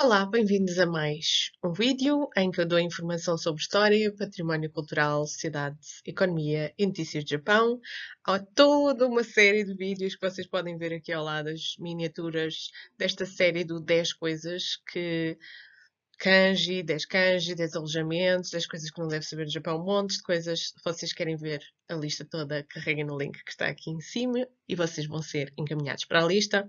Olá, bem-vindos a mais um vídeo em que eu dou informação sobre história, património cultural, sociedade, economia e notícias do Japão. Há toda uma série de vídeos que vocês podem ver aqui ao lado, as miniaturas desta série do 10 coisas que kanji, 10 kanji, 10 alojamentos, 10 coisas que não deve saber do Japão, um monte de coisas. Se vocês querem ver a lista toda, carreguem no link que está aqui em cima e vocês vão ser encaminhados para a lista.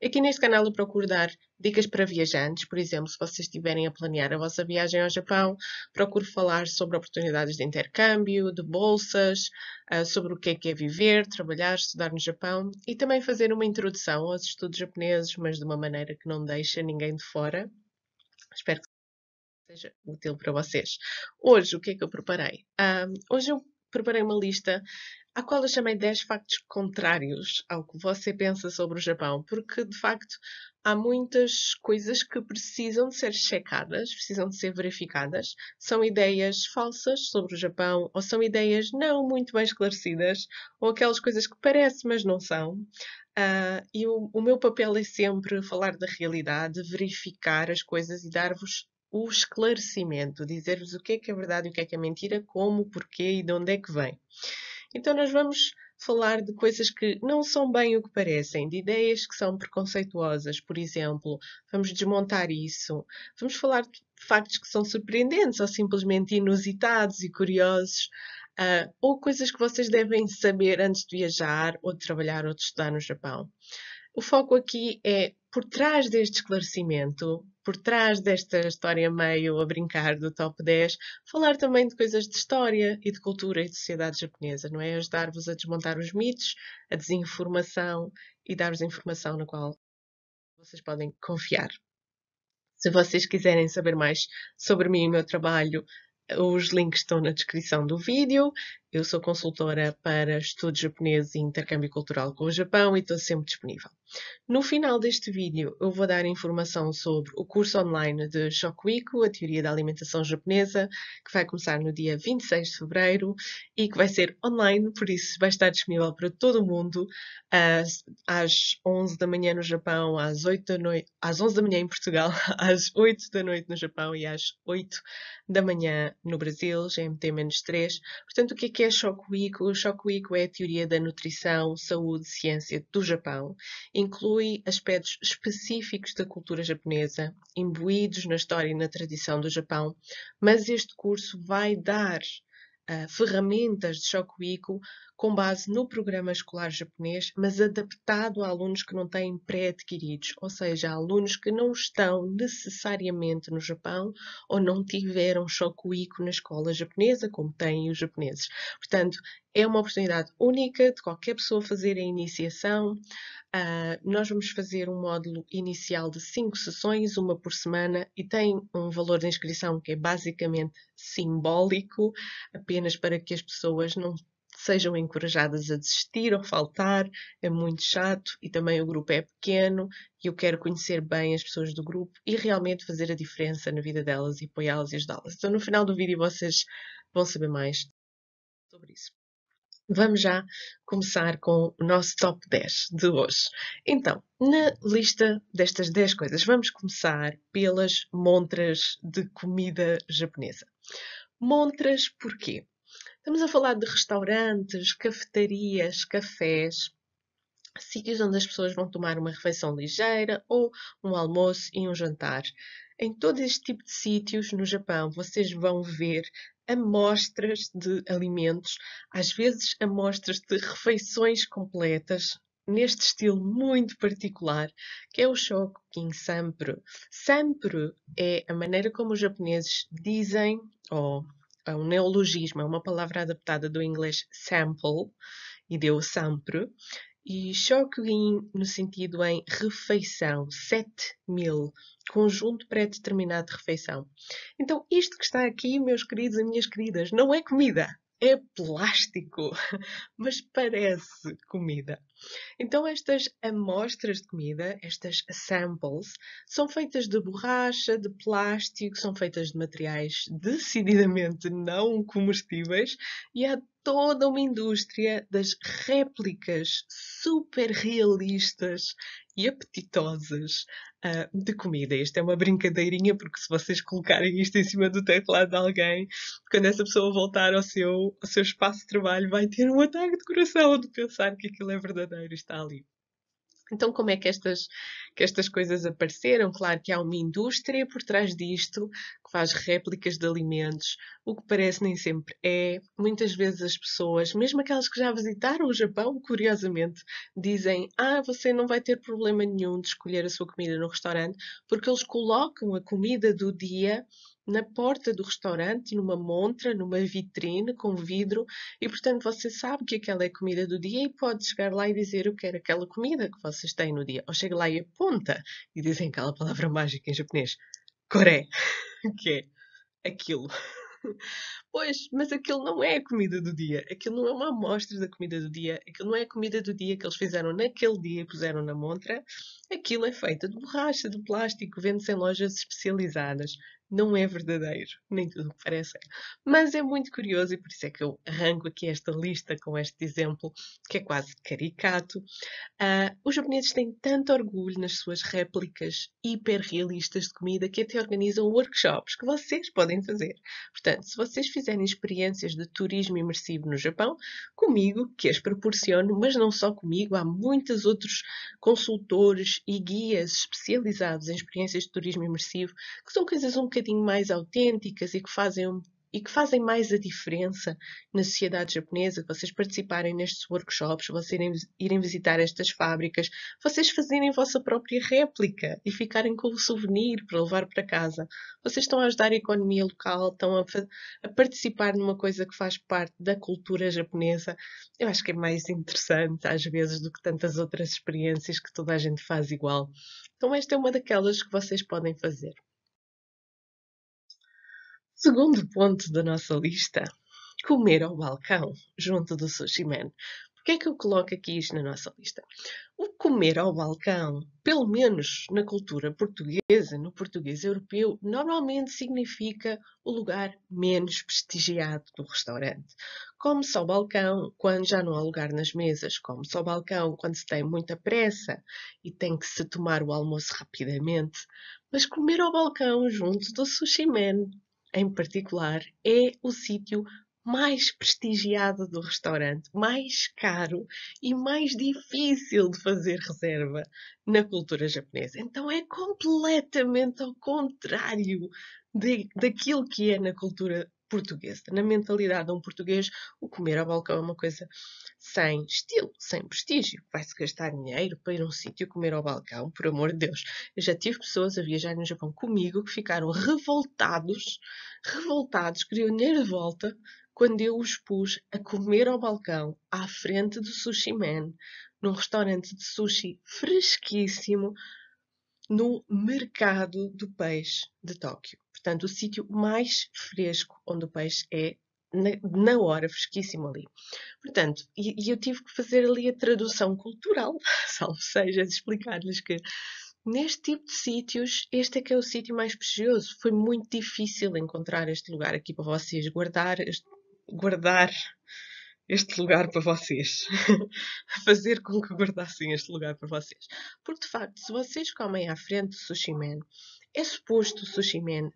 Aqui neste canal eu procuro dar dicas para viajantes, por exemplo, se vocês estiverem a planear a vossa viagem ao Japão, procuro falar sobre oportunidades de intercâmbio, de bolsas, ah, sobre o que é que é viver, trabalhar, estudar no Japão e também fazer uma introdução aos estudos japoneses, mas de uma maneira que não deixa ninguém de fora. Espero que seja útil para vocês. Hoje, o que é que eu preparei? Um, ah, hoje eu preparei uma lista Há qual eu chamei 10 factos contrários ao que você pensa sobre o Japão, porque de facto há muitas coisas que precisam de ser checadas, precisam de ser verificadas. São ideias falsas sobre o Japão, ou são ideias não muito bem esclarecidas, ou aquelas coisas que parecem, mas não são. Uh, e o, o meu papel é sempre falar da realidade, verificar as coisas e dar-vos o esclarecimento, dizer-vos o que é que é verdade e o que é que é mentira, como, porquê e de onde é que vem. Então, nós vamos falar de coisas que não são bem o que parecem, de ideias que são preconceituosas, por exemplo. Vamos desmontar isso. Vamos falar de factos que são surpreendentes ou simplesmente inusitados e curiosos. Uh, ou coisas que vocês devem saber antes de viajar, ou de trabalhar, ou de estudar no Japão. O foco aqui é por trás deste esclarecimento, por trás desta história meio a brincar do top 10, falar também de coisas de história e de cultura e de sociedade japonesa, não é? Ajudar-vos a desmontar os mitos, a desinformação e dar-vos informação na qual vocês podem confiar. Se vocês quiserem saber mais sobre mim e o meu trabalho, os links estão na descrição do vídeo eu sou consultora para estudos japoneses e intercâmbio cultural com o Japão e estou sempre disponível. No final deste vídeo, eu vou dar informação sobre o curso online de Shokuiku, a teoria da alimentação japonesa, que vai começar no dia 26 de fevereiro e que vai ser online, por isso vai estar disponível para todo o mundo às, às 11 da manhã no Japão, às 8 da noite, às 11 da manhã em Portugal, às 8 da noite no Japão e às 8 da manhã no Brasil, GMT-3. Portanto, o que é que é Shock Week? é a teoria da nutrição, saúde e ciência do Japão. Inclui aspectos específicos da cultura japonesa, imbuídos na história e na tradição do Japão, mas este curso vai dar uh, ferramentas de Shokuiku com base no programa escolar japonês, mas adaptado a alunos que não têm pré-adquiridos, ou seja, alunos que não estão necessariamente no Japão ou não tiveram Shokuiku na escola japonesa, como têm os japoneses. Portanto, é uma oportunidade única de qualquer pessoa fazer a iniciação. Uh, nós vamos fazer um módulo inicial de 5 sessões, uma por semana, e tem um valor de inscrição que é basicamente simbólico, apenas para que as pessoas não sejam encorajadas a desistir ou faltar, é muito chato e também o grupo é pequeno e eu quero conhecer bem as pessoas do grupo e realmente fazer a diferença na vida delas e apoiá-las e ajudá-las. Então no final do vídeo vocês vão saber mais sobre isso vamos já começar com o nosso top 10 de hoje. Então, na lista destas 10 coisas, vamos começar pelas montras de comida japonesa. Montras porquê? Estamos a falar de restaurantes, cafetarias, cafés, sítios onde as pessoas vão tomar uma refeição ligeira ou um almoço e um jantar em todo este tipo de sítios no Japão, vocês vão ver amostras de alimentos, às vezes amostras de refeições completas, neste estilo muito particular, que é o Shokukin Sampro. Sampro é a maneira como os japoneses dizem, ou é um neologismo, é uma palavra adaptada do inglês sample, e deu Sampro, e Shokuin no sentido em refeição, 7 mil, conjunto pré-determinado de refeição. Então, isto que está aqui, meus queridos e minhas queridas, não é comida, é plástico, mas parece comida. Então, estas amostras de comida, estas samples, são feitas de borracha, de plástico, são feitas de materiais decididamente não comestíveis e há toda uma indústria das réplicas super realistas e apetitosas uh, de comida. Isto é uma brincadeirinha, porque se vocês colocarem isto em cima do teclado de alguém, quando essa pessoa voltar ao seu, ao seu espaço de trabalho, vai ter um ataque de coração de pensar que aquilo é verdadeiro e está ali. Então, como é que estas, que estas coisas apareceram? Claro que há uma indústria por trás disto que faz réplicas de alimentos, o que parece nem sempre é. Muitas vezes as pessoas, mesmo aquelas que já visitaram o Japão, curiosamente, dizem: Ah, você não vai ter problema nenhum de escolher a sua comida no restaurante, porque eles colocam a comida do dia na porta do restaurante, numa montra, numa vitrine com vidro, e portanto você sabe que aquela é comida do dia e pode chegar lá e dizer o que é aquela comida que vocês têm no dia. Ou chega lá e aponta e dizem aquela palavra mágica em japonês, kore que é aquilo. Pois, mas aquilo não é a comida do dia. Aquilo não é uma amostra da comida do dia. Aquilo não é a comida do dia que eles fizeram naquele dia e puseram na montra. Aquilo é feito de borracha, de plástico, vende-se em lojas especializadas não é verdadeiro, nem tudo o que parece é. Mas é muito curioso e por isso é que eu arranco aqui esta lista com este exemplo, que é quase caricato. Uh, os japoneses têm tanto orgulho nas suas réplicas hiperrealistas de comida que até organizam workshops que vocês podem fazer. Portanto, se vocês fizerem experiências de turismo imersivo no Japão, comigo, que as proporciono, mas não só comigo, há muitos outros consultores e guias especializados em experiências de turismo imersivo, que são coisas um bocadinho bocadinho mais autênticas e que fazem um e que fazem mais a diferença na sociedade japonesa, vocês participarem nestes workshops, vocês irem, irem, visitar estas fábricas, vocês fazerem a vossa própria réplica e ficarem com o souvenir para levar para casa. Vocês estão a ajudar a economia local, estão a, a participar numa coisa que faz parte da cultura japonesa. Eu acho que é mais interessante, às vezes, do que tantas outras experiências que toda a gente faz igual. Então, esta é uma daquelas que vocês podem fazer. Segundo ponto da nossa lista, comer ao balcão junto do Sushi Man. Porquê é que eu coloco aqui isto na nossa lista? O comer ao balcão, pelo menos na cultura portuguesa, no português europeu, normalmente significa o lugar menos prestigiado do restaurante. Come-se ao balcão quando já não há lugar nas mesas, come-se ao balcão quando se tem muita pressa e tem que se tomar o almoço rapidamente. Mas comer ao balcão junto do Sushi Man em particular, é o sítio mais prestigiado do restaurante, mais caro e mais difícil de fazer reserva na cultura japonesa. Então é completamente ao contrário de, daquilo que é na cultura portuguesa. Na mentalidade de um português, o comer ao balcão é uma coisa sem estilo, sem prestígio. Vai-se gastar dinheiro para ir a um sítio comer ao balcão, por amor de Deus. Eu já tive pessoas a viajar no Japão comigo que ficaram revoltados, revoltados, queriam dinheiro de volta quando eu os pus a comer ao balcão à frente do Sushi Man, num restaurante de sushi fresquíssimo, no mercado do peixe de Tóquio. Portanto, o sítio mais fresco onde o peixe é na, hora, fresquíssimo ali. Portanto, e, e, eu tive que fazer ali a tradução cultural, salvo seja, explicar-lhes que neste tipo de sítios, este é que é o sítio mais precioso. Foi muito difícil encontrar este lugar aqui para vocês guardar, guardar este lugar para vocês. Fazer com que guardassem este lugar para vocês. Porque, de facto, se vocês comem à frente do Sushi Man, é suposto o Sushi Man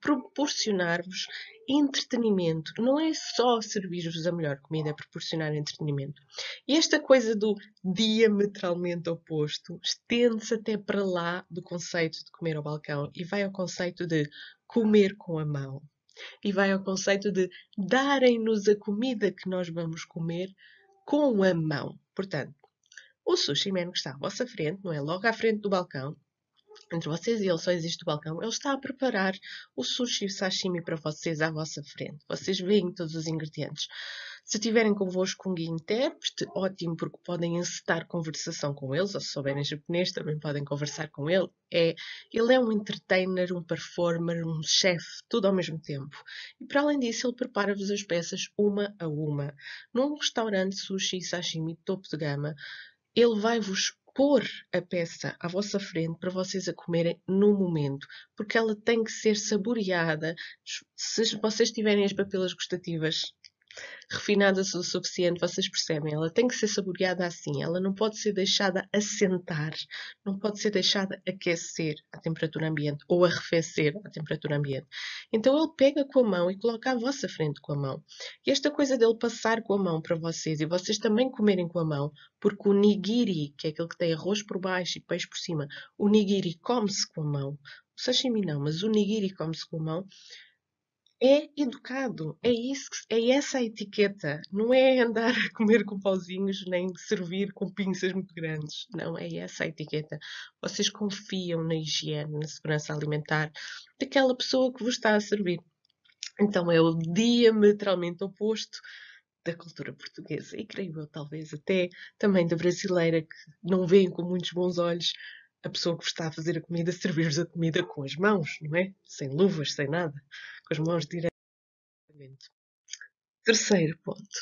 proporcionar-vos entretenimento. Não é só servir-vos a melhor comida, é proporcionar entretenimento. E esta coisa do diametralmente oposto estende-se até para lá do conceito de comer ao balcão e vai ao conceito de comer com a mão e vai ao conceito de darem-nos a comida que nós vamos comer com a mão. Portanto, o sushi man que está à vossa frente, não é? Logo à frente do balcão, entre vocês e ele só existe o balcão, ele está a preparar o sushi e o sashimi para vocês à vossa frente. Vocês veem todos os ingredientes. Se tiverem convosco um guia intérprete, ótimo, porque podem encetar conversação com eles, ou se souberem japonês, também podem conversar com ele. É, ele é um entertainer, um performer, um chefe, tudo ao mesmo tempo. E para além disso, ele prepara-vos as peças uma a uma. Num restaurante sushi e sashimi topo de gama, ele vai-vos pôr a peça à vossa frente para vocês a comerem no momento, porque ela tem que ser saboreada. Se vocês tiverem as papilas gustativas refinadas o suficiente, vocês percebem, ela tem que ser saboreada assim, ela não pode ser deixada assentar, não pode ser deixada aquecer à temperatura ambiente ou arrefecer à temperatura ambiente. Então ele pega com a mão e coloca à vossa frente com a mão. E esta coisa dele passar com a mão para vocês e vocês também comerem com a mão, porque o nigiri, que é aquele que tem arroz por baixo e peixe por cima, o nigiri come-se com a mão. O sashimi não, mas o nigiri come-se com a mão é educado. É, isso, é essa a etiqueta. Não é andar a comer com pauzinhos nem servir com pinças muito grandes. Não, é essa a etiqueta. Vocês confiam na higiene, na segurança alimentar daquela pessoa que vos está a servir. Então é o diametralmente oposto da cultura portuguesa e creio eu talvez até também da brasileira que não veem com muitos bons olhos a pessoa que vos está a fazer a comida servir-vos a comida com as mãos, não é? Sem luvas, sem nada com as mãos diretamente. Terceiro ponto.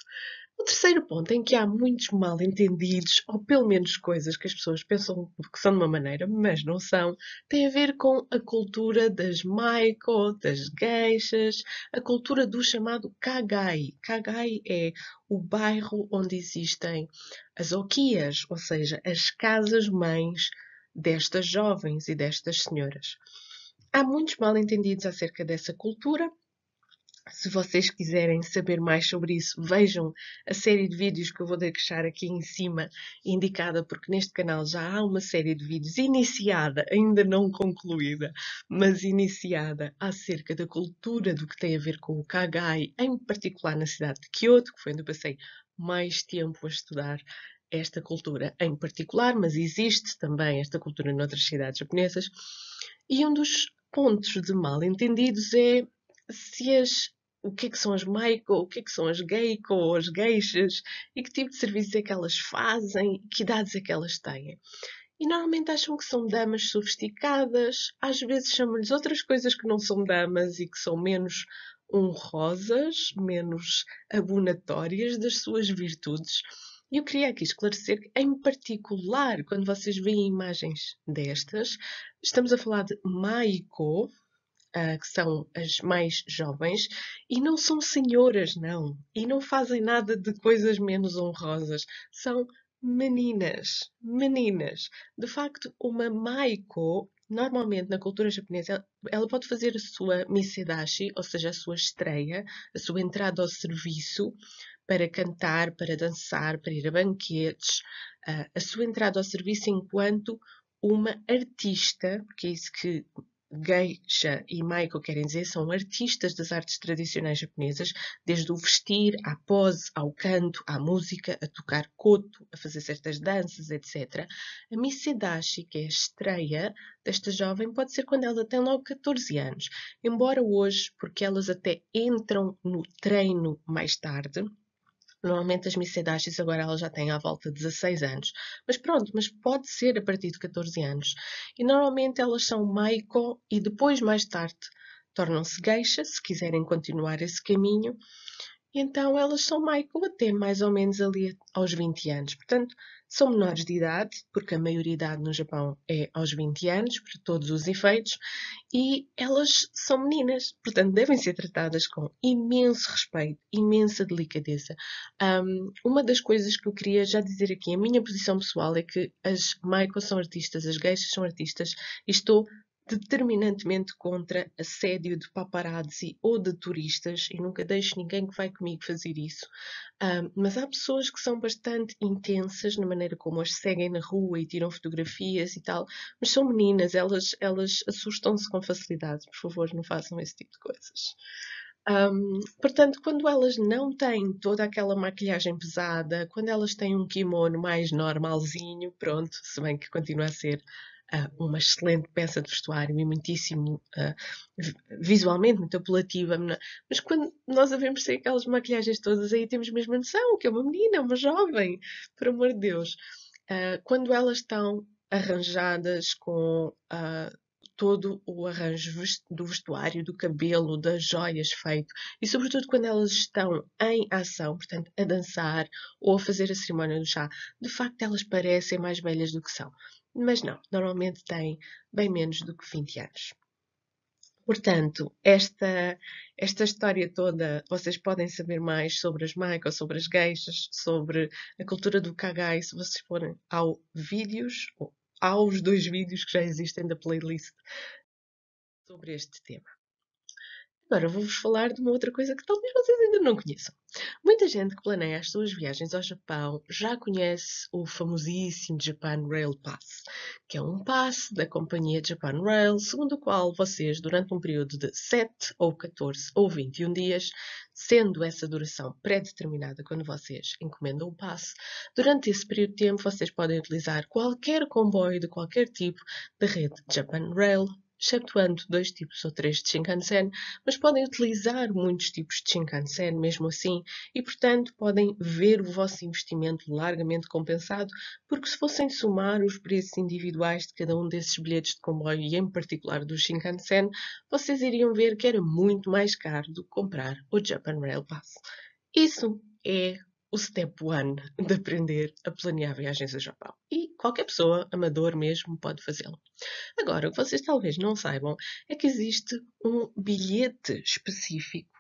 O terceiro ponto em que há muitos mal entendidos, ou pelo menos coisas que as pessoas pensam que são de uma maneira, mas não são, tem a ver com a cultura das maiko, das geixas, a cultura do chamado kagai. Kagai é o bairro onde existem as okias, ou seja, as casas-mães destas jovens e destas senhoras. Há muitos mal-entendidos acerca dessa cultura. Se vocês quiserem saber mais sobre isso, vejam a série de vídeos que eu vou deixar aqui em cima, indicada, porque neste canal já há uma série de vídeos iniciada, ainda não concluída, mas iniciada acerca da cultura do que tem a ver com o Kagai, em particular na cidade de Kyoto, que foi onde eu passei mais tempo a estudar esta cultura em particular, mas existe também esta cultura noutras cidades japonesas. E um dos pontos de mal entendidos é se as o que é que são as maico, o que é que são as geico, ou as geixas, e que tipo de serviços é que elas fazem, que idades é que elas têm. E normalmente acham que são damas sofisticadas, às vezes chamam-lhes outras coisas que não são damas e que são menos honrosas, menos abonatórias das suas virtudes. E Eu queria aqui esclarecer que, em particular, quando vocês veem imagens destas, estamos a falar de Maiko, ah, que são as mais jovens, e não são senhoras, não. E não fazem nada de coisas menos honrosas. São meninas. Meninas. De facto, uma Maiko normalmente na cultura japonesa ela pode fazer a sua misedashi, ou seja, a sua estreia, a sua entrada ao serviço, para cantar, para dançar, para ir a banquetes, uh, a sua entrada ao serviço enquanto uma artista, porque é isso que Geisha e Maiko querem dizer, são artistas das artes tradicionais japonesas, desde o vestir, à pose, ao canto, à música, a tocar koto, a fazer certas danças, etc. A Misedashi, que é a estreia desta jovem, pode ser quando ela tem logo 14 anos. Embora hoje, porque elas até entram no treino mais tarde, Normalmente as micedaches agora elas já têm à volta de 16 anos. Mas pronto, mas pode ser a partir de 14 anos. E normalmente elas são maico e depois mais tarde tornam-se geixas se quiserem continuar esse caminho. Então elas são Michael até mais ou menos ali aos 20 anos. Portanto, são menores de idade, porque a maioridade no Japão é aos 20 anos, para todos os efeitos, e elas são meninas, portanto devem ser tratadas com imenso respeito, imensa delicadeza. Um, uma das coisas que eu queria já dizer aqui, a minha posição pessoal é que as Michael são artistas, as geishas são artistas, e estou determinantemente contra assédio de paparazzi ou de turistas e nunca deixo ninguém que vai comigo fazer isso. Um, mas há pessoas que são bastante intensas na maneira como as seguem na rua e tiram fotografias e tal, mas são meninas, elas, elas assustam-se com facilidade. Por favor, não façam esse tipo de coisas. Um, portanto, quando elas não têm toda aquela maquilhagem pesada, quando elas têm um kimono mais normalzinho, pronto, se bem que continua a ser ah, uma excelente peça de vestuário e muitíssimo ah, visualmente muito apelativa. Mas quando nós a vemos sem aquelas maquilhagens todas, aí temos mesmo a noção que é uma menina, é uma jovem, por amor de Deus. Ah, quando elas estão arranjadas com todo o arranjo do vestuário, do cabelo, das joias feito e, sobretudo, quando elas estão em ação, portanto, a dançar ou a fazer a cerimónia do chá, de facto elas parecem mais velhas do que são mas não, normalmente têm bem menos do que 20 anos. Portanto, esta, esta história toda, vocês podem saber mais sobre as maicas, sobre as geixas, sobre a cultura do kagai, se vocês forem ao vídeos, ou aos dois vídeos que já existem da playlist sobre este tema. Agora vou-vos falar de uma outra coisa que talvez vocês ainda não conheçam. Muita gente que planeia as suas viagens ao Japão já conhece o famosíssimo Japan Rail Pass, que é um passe da companhia Japan Rail, segundo o qual vocês, durante um período de 7 ou 14 ou 21 dias, sendo essa duração pré-determinada quando vocês encomendam o passe, durante esse período de tempo vocês podem utilizar qualquer comboio de qualquer tipo da rede Japan Rail exceptuando dois tipos ou três de Shinkansen, mas podem utilizar muitos tipos de Shinkansen mesmo assim e, portanto, podem ver o vosso investimento largamente compensado, porque se fossem somar os preços individuais de cada um desses bilhetes de comboio e, em particular, do Shinkansen, vocês iriam ver que era muito mais caro do que comprar o Japan Rail Pass. Isso é o step one de aprender a planear viagens ao Japão. E qualquer pessoa, amador mesmo, pode fazê-lo. Agora, o que vocês talvez não saibam é que existe um bilhete específico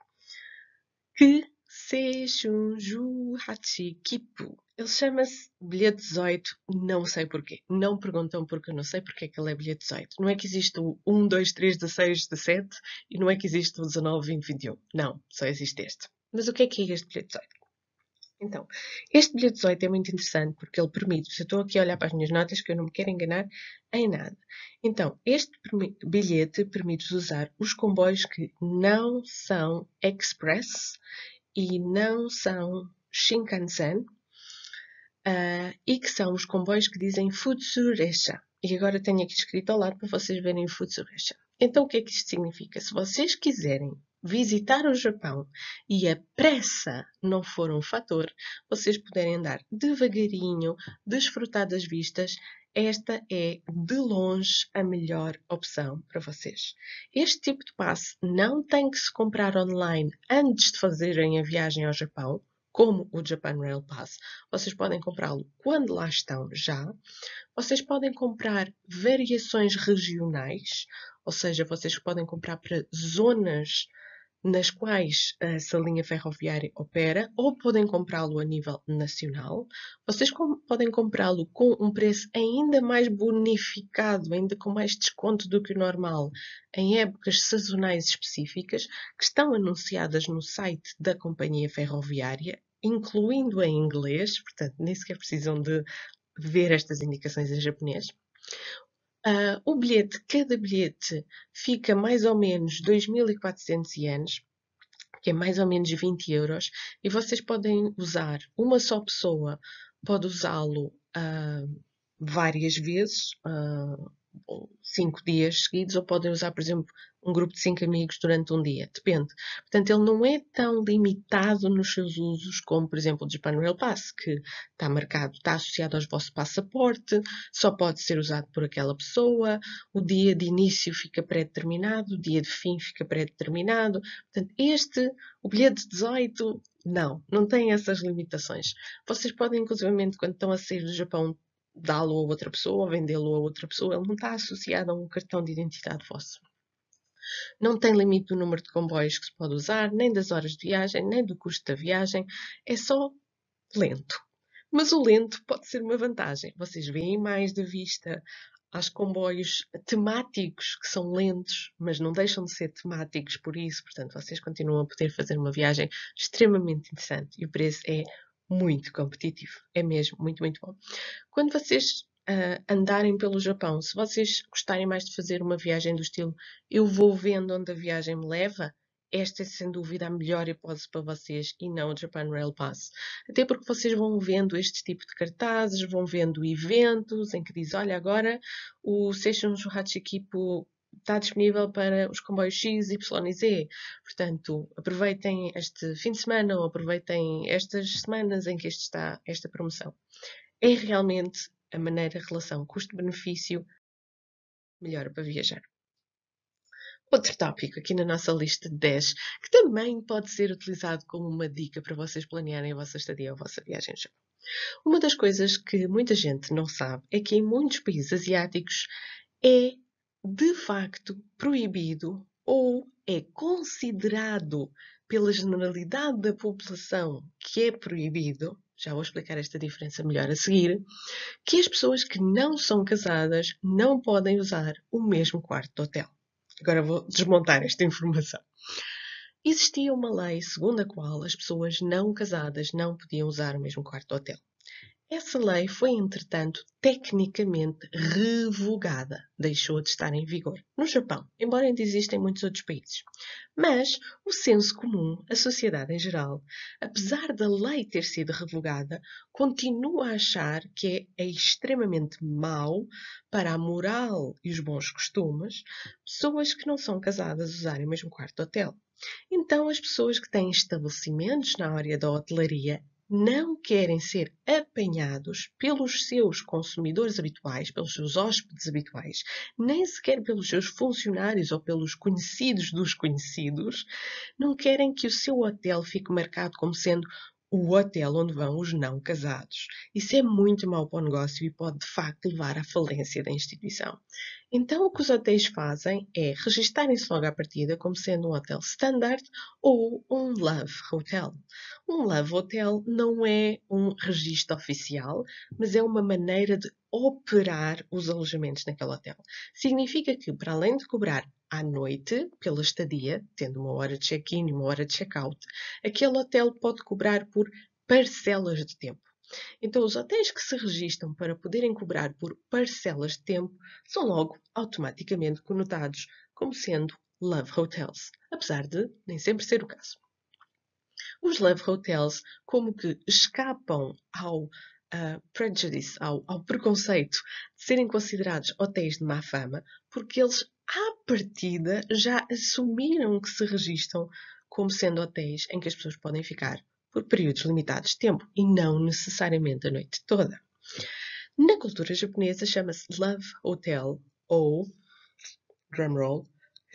que Seishunju Hachi Kipu. Ele chama-se bilhete 18, não sei porquê. Não perguntam porque eu não sei porque é que ele é bilhete 18. Não é que existe o 1, 2, 3, 16, 17 e não é que existe o 19, 20, 21. Não, só existe este. Mas o que é que é este bilhete 18? Então, este bilhete 18 é muito interessante porque ele permite, se eu estou aqui a olhar para as minhas notas, que eu não me quero enganar em nada. Então, este bilhete permite usar os comboios que não são express e não são Shinkansen uh, e que são os comboios que dizem Futsuresha. E agora tenho aqui escrito ao lado para vocês verem Futsuresha. Então, o que é que isto significa? Se vocês quiserem visitar o Japão e a pressa não for um fator, vocês puderem andar devagarinho, desfrutar das vistas, esta é de longe a melhor opção para vocês. Este tipo de passe não tem que se comprar online antes de fazerem a viagem ao Japão, como o Japan Rail Pass. Vocês podem comprá-lo quando lá estão já. Vocês podem comprar variações regionais, ou seja, vocês podem comprar para zonas nas quais essa linha ferroviária opera, ou podem comprá-lo a nível nacional. Vocês com, podem comprá-lo com um preço ainda mais bonificado, ainda com mais desconto do que o normal, em épocas sazonais específicas, que estão anunciadas no site da companhia ferroviária, incluindo em inglês, portanto, nem sequer precisam de ver estas indicações em japonês. Uh, o bilhete, cada bilhete fica mais ou menos 2.400 ienes, que é mais ou menos 20 euros, e vocês podem usar, uma só pessoa pode usá-lo uh, várias vezes, uh, cinco dias seguidos ou podem usar, por exemplo, um grupo de cinco amigos durante um dia, depende. Portanto, ele não é tão limitado nos seus usos como, por exemplo, o Japan Rail Pass, que está marcado, está associado ao vosso passaporte, só pode ser usado por aquela pessoa, o dia de início fica pré-determinado, o dia de fim fica pré-determinado. Portanto, este, o bilhete 18, não, não tem essas limitações. Vocês podem, inclusivamente, quando estão a sair do Japão, dá-lo a outra pessoa ou vendê-lo a outra pessoa, ele não está associado a um cartão de identidade vosso. Não tem limite do número de comboios que se pode usar, nem das horas de viagem, nem do custo da viagem, é só lento. Mas o lento pode ser uma vantagem. Vocês veem mais de vista aos comboios temáticos, que são lentos, mas não deixam de ser temáticos por isso. Portanto, vocês continuam a poder fazer uma viagem extremamente interessante e o preço é muito competitivo. É mesmo muito, muito bom. Quando vocês uh, andarem pelo Japão, se vocês gostarem mais de fazer uma viagem do estilo eu vou vendo onde a viagem me leva, esta é sem dúvida a melhor hipótese para vocês e não o Japan Rail Pass. Até porque vocês vão vendo este tipo de cartazes, vão vendo eventos em que diz: olha, agora o Seishun equipo está disponível para os comboios X, Y e Z. Portanto, aproveitem este fim de semana ou aproveitem estas semanas em que este está esta promoção. É realmente a maneira, a relação custo-benefício melhor para viajar. Outro tópico aqui na nossa lista de 10, que também pode ser utilizado como uma dica para vocês planearem a vossa estadia ou a vossa viagem já. Uma das coisas que muita gente não sabe é que em muitos países asiáticos é de facto proibido ou é considerado pela generalidade da população que é proibido, já vou explicar esta diferença melhor a seguir, que as pessoas que não são casadas não podem usar o mesmo quarto de hotel. Agora vou desmontar esta informação. Existia uma lei segundo a qual as pessoas não casadas não podiam usar o mesmo quarto de hotel. Essa lei foi, entretanto, tecnicamente revogada, deixou de estar em vigor no Japão, embora ainda exista em muitos outros países. Mas o senso comum, a sociedade em geral, apesar da lei ter sido revogada, continua a achar que é, é extremamente mau para a moral e os bons costumes pessoas que não são casadas usarem o mesmo quarto de hotel. Então, as pessoas que têm estabelecimentos na área da hotelaria não querem ser apanhados pelos seus consumidores habituais, pelos seus hóspedes habituais, nem sequer pelos seus funcionários ou pelos conhecidos dos conhecidos, não querem que o seu hotel fique marcado como sendo o hotel onde vão os não casados. Isso é muito mau para o negócio e pode de facto levar à falência da instituição. Então, o que os hotéis fazem é registarem-se logo à partida como sendo um hotel standard ou um Love Hotel. Um Love Hotel não é um registro oficial, mas é uma maneira de operar os alojamentos naquele hotel. Significa que, para além de cobrar à noite pela estadia, tendo uma hora de check-in e uma hora de check-out, aquele hotel pode cobrar por parcelas de tempo. Então, os hotéis que se registram para poderem cobrar por parcelas de tempo são logo automaticamente conotados como sendo Love Hotels, apesar de nem sempre ser o caso. Os Love Hotels, como que escapam ao uh, prejudice, ao, ao preconceito de serem considerados hotéis de má fama, porque eles, à partida, já assumiram que se registram como sendo hotéis em que as pessoas podem ficar por períodos limitados de tempo e não necessariamente a noite toda. Na cultura japonesa chama-se Love Hotel ou drumroll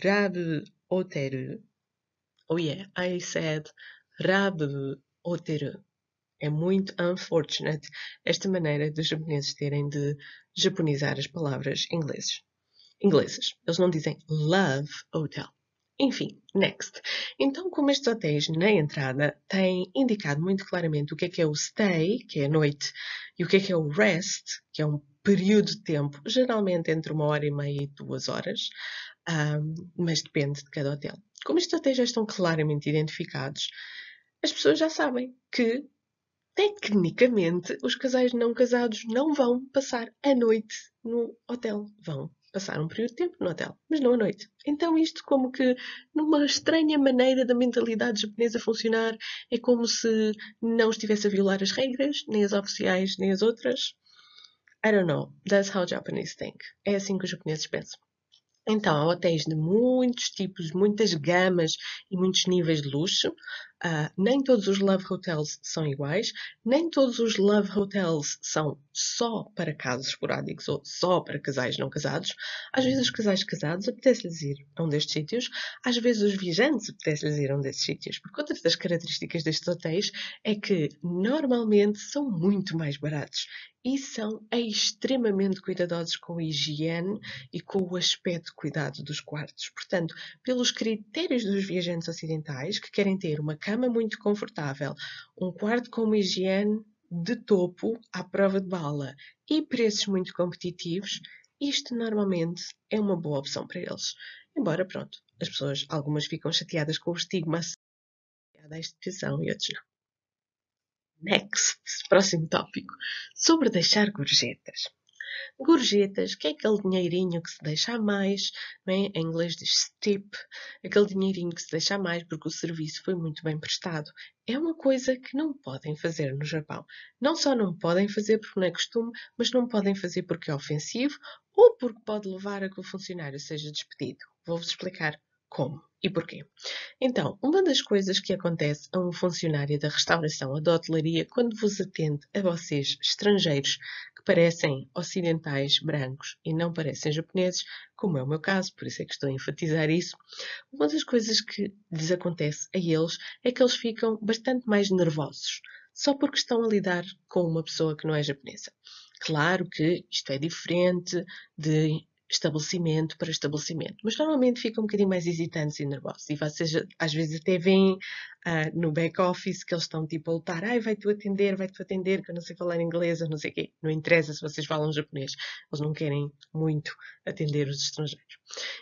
Rabu Oteru. Oh yeah, I said Rabu Oteru. É muito unfortunate esta maneira dos japoneses terem de japonizar as palavras ingleses. inglesas. Eles não dizem Love Hotel. Enfim, next. Então, como estes hotéis na entrada têm indicado muito claramente o que é que é o stay, que é a noite, e o que é que é o rest, que é um período de tempo, geralmente entre uma hora e meia e duas horas, um, mas depende de cada hotel. Como estes hotéis já estão claramente identificados, as pessoas já sabem que, tecnicamente, os casais não casados não vão passar a noite no hotel. Vão passar um período de tempo no hotel, mas não à noite. Então, isto, como que numa estranha maneira da mentalidade japonesa funcionar, é como se não estivesse a violar as regras, nem as oficiais, nem as outras. I don't know. That's how Japanese think. É assim que os japoneses pensam. Então, há hotéis de muitos tipos, muitas gamas e muitos níveis de luxo. Uh, nem todos os Love Hotels são iguais, nem todos os Love Hotels são só para casos esporádicos ou só para casais não casados. Às vezes, os uhum. casais casados apetece-lhes ir a um destes sítios, às vezes, os viajantes apetece-lhes ir a um destes sítios, porque outra das características destes hotéis é que normalmente são muito mais baratos e são extremamente cuidadosos com a higiene e com o aspecto cuidado dos quartos. Portanto, pelos critérios dos viajantes ocidentais, que querem ter uma cama muito confortável, um quarto com uma higiene de topo à prova de bala e preços muito competitivos, isto normalmente é uma boa opção para eles. Embora, pronto, as pessoas, algumas ficam chateadas com o estigma associado à instituição e outros não. Next, próximo tópico, sobre deixar gorjetas. Gorjetas, que é aquele dinheirinho que se deixa a mais, é? em inglês diz tip, aquele dinheirinho que se deixa a mais porque o serviço foi muito bem prestado. É uma coisa que não podem fazer no Japão. Não só não podem fazer porque não é costume, mas não podem fazer porque é ofensivo ou porque pode levar a que o funcionário seja despedido. Vou-vos explicar como e porquê. Então, uma das coisas que acontece a um funcionário da restauração ou da hotelaria quando vos atende a vocês, estrangeiros, que parecem ocidentais, brancos e não parecem japoneses, como é o meu caso, por isso é que estou a enfatizar isso, uma das coisas que lhes acontece a eles é que eles ficam bastante mais nervosos, só porque estão a lidar com uma pessoa que não é japonesa. Claro que isto é diferente de estabelecimento para estabelecimento, mas normalmente ficam um bocadinho mais hesitantes e nervosos e vocês às vezes até veem uh, ah, no back-office que eles estão tipo a lutar, ai vai-te atender, vai-te atender, que eu não sei falar inglês não sei o quê, não interessa se vocês falam japonês, eles não querem muito atender os estrangeiros.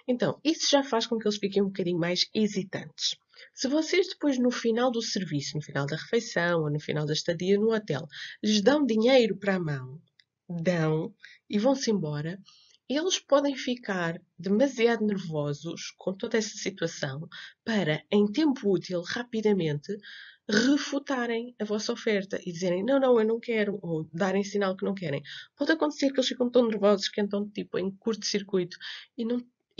Então, isso já faz com que eles fiquem um bocadinho mais hesitantes. Se vocês depois no final do serviço, no final da refeição ou no final da estadia no hotel, lhes dão dinheiro para a mão, dão e vão-se embora, eles podem ficar demasiado nervosos com toda essa situação para, em tempo útil, rapidamente, refutarem a vossa oferta e dizerem não, não, eu não quero, ou darem sinal que não querem. Pode acontecer que eles ficam tão nervosos que então, tipo, em curto-circuito e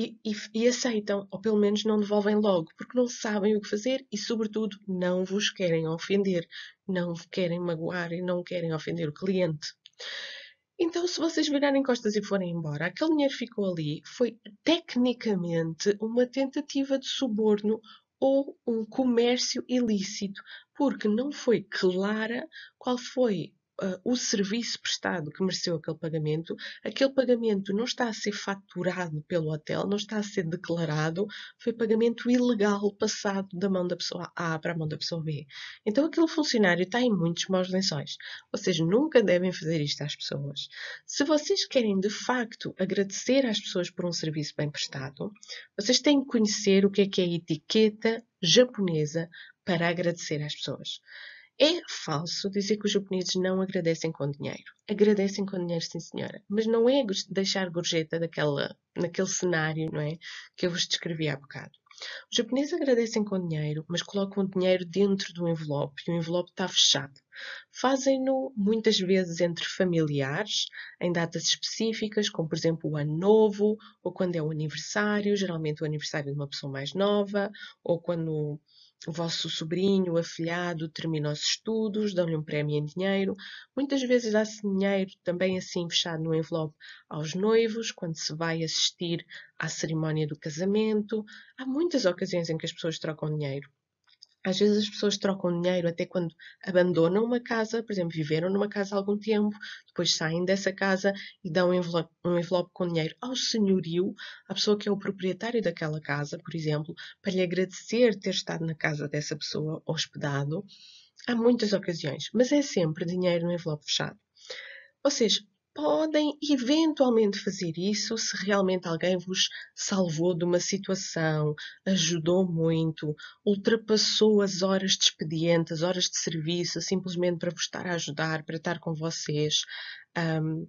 e, e, e, aceitam, ou pelo menos não devolvem logo, porque não sabem o que fazer e, sobretudo, não vos querem ofender, não querem magoar e não querem ofender o cliente. Então, se vocês virarem costas e forem embora, aquele dinheiro ficou ali, foi tecnicamente uma tentativa de suborno ou um comércio ilícito, porque não foi clara qual foi uh, o serviço prestado que mereceu aquele pagamento, aquele pagamento não está a ser faturado pelo hotel, não está a ser declarado, foi pagamento ilegal passado da mão da pessoa A para a mão da pessoa B. Então aquele funcionário está em muitos maus lençóis. Vocês nunca devem fazer isto às pessoas. Se vocês querem de facto agradecer às pessoas por um serviço bem prestado, vocês têm que conhecer o que é que é a etiqueta japonesa para agradecer às pessoas. É falso dizer que os japoneses não agradecem com dinheiro. Agradecem com dinheiro, sim senhora. Mas não é deixar gorjeta daquela, naquele cenário não é? que eu vos descrevi há bocado. Os japoneses agradecem com dinheiro, mas colocam o dinheiro dentro do envelope e o envelope está fechado. Fazem-no muitas vezes entre familiares, em datas específicas, como por exemplo o Ano Novo, ou quando é o aniversário geralmente o aniversário de uma pessoa mais nova, ou quando o vosso sobrinho, afilhado, termina os estudos, dão-lhe um prémio em dinheiro. Muitas vezes dá-se dinheiro também assim fechado no envelope aos noivos, quando se vai assistir à cerimónia do casamento. Há muitas ocasiões em que as pessoas trocam dinheiro. Às vezes as pessoas trocam dinheiro até quando abandonam uma casa, por exemplo, viveram numa casa há algum tempo, depois saem dessa casa e dão um envelope, um envelope com dinheiro ao senhorio, à pessoa que é o proprietário daquela casa, por exemplo, para lhe agradecer ter estado na casa dessa pessoa hospedado. Há muitas ocasiões, mas é sempre dinheiro no envelope fechado. Vocês podem eventualmente fazer isso se realmente alguém vos salvou de uma situação, ajudou muito, ultrapassou as horas de expediente, as horas de serviço, simplesmente para vos estar a ajudar, para estar com vocês. Um,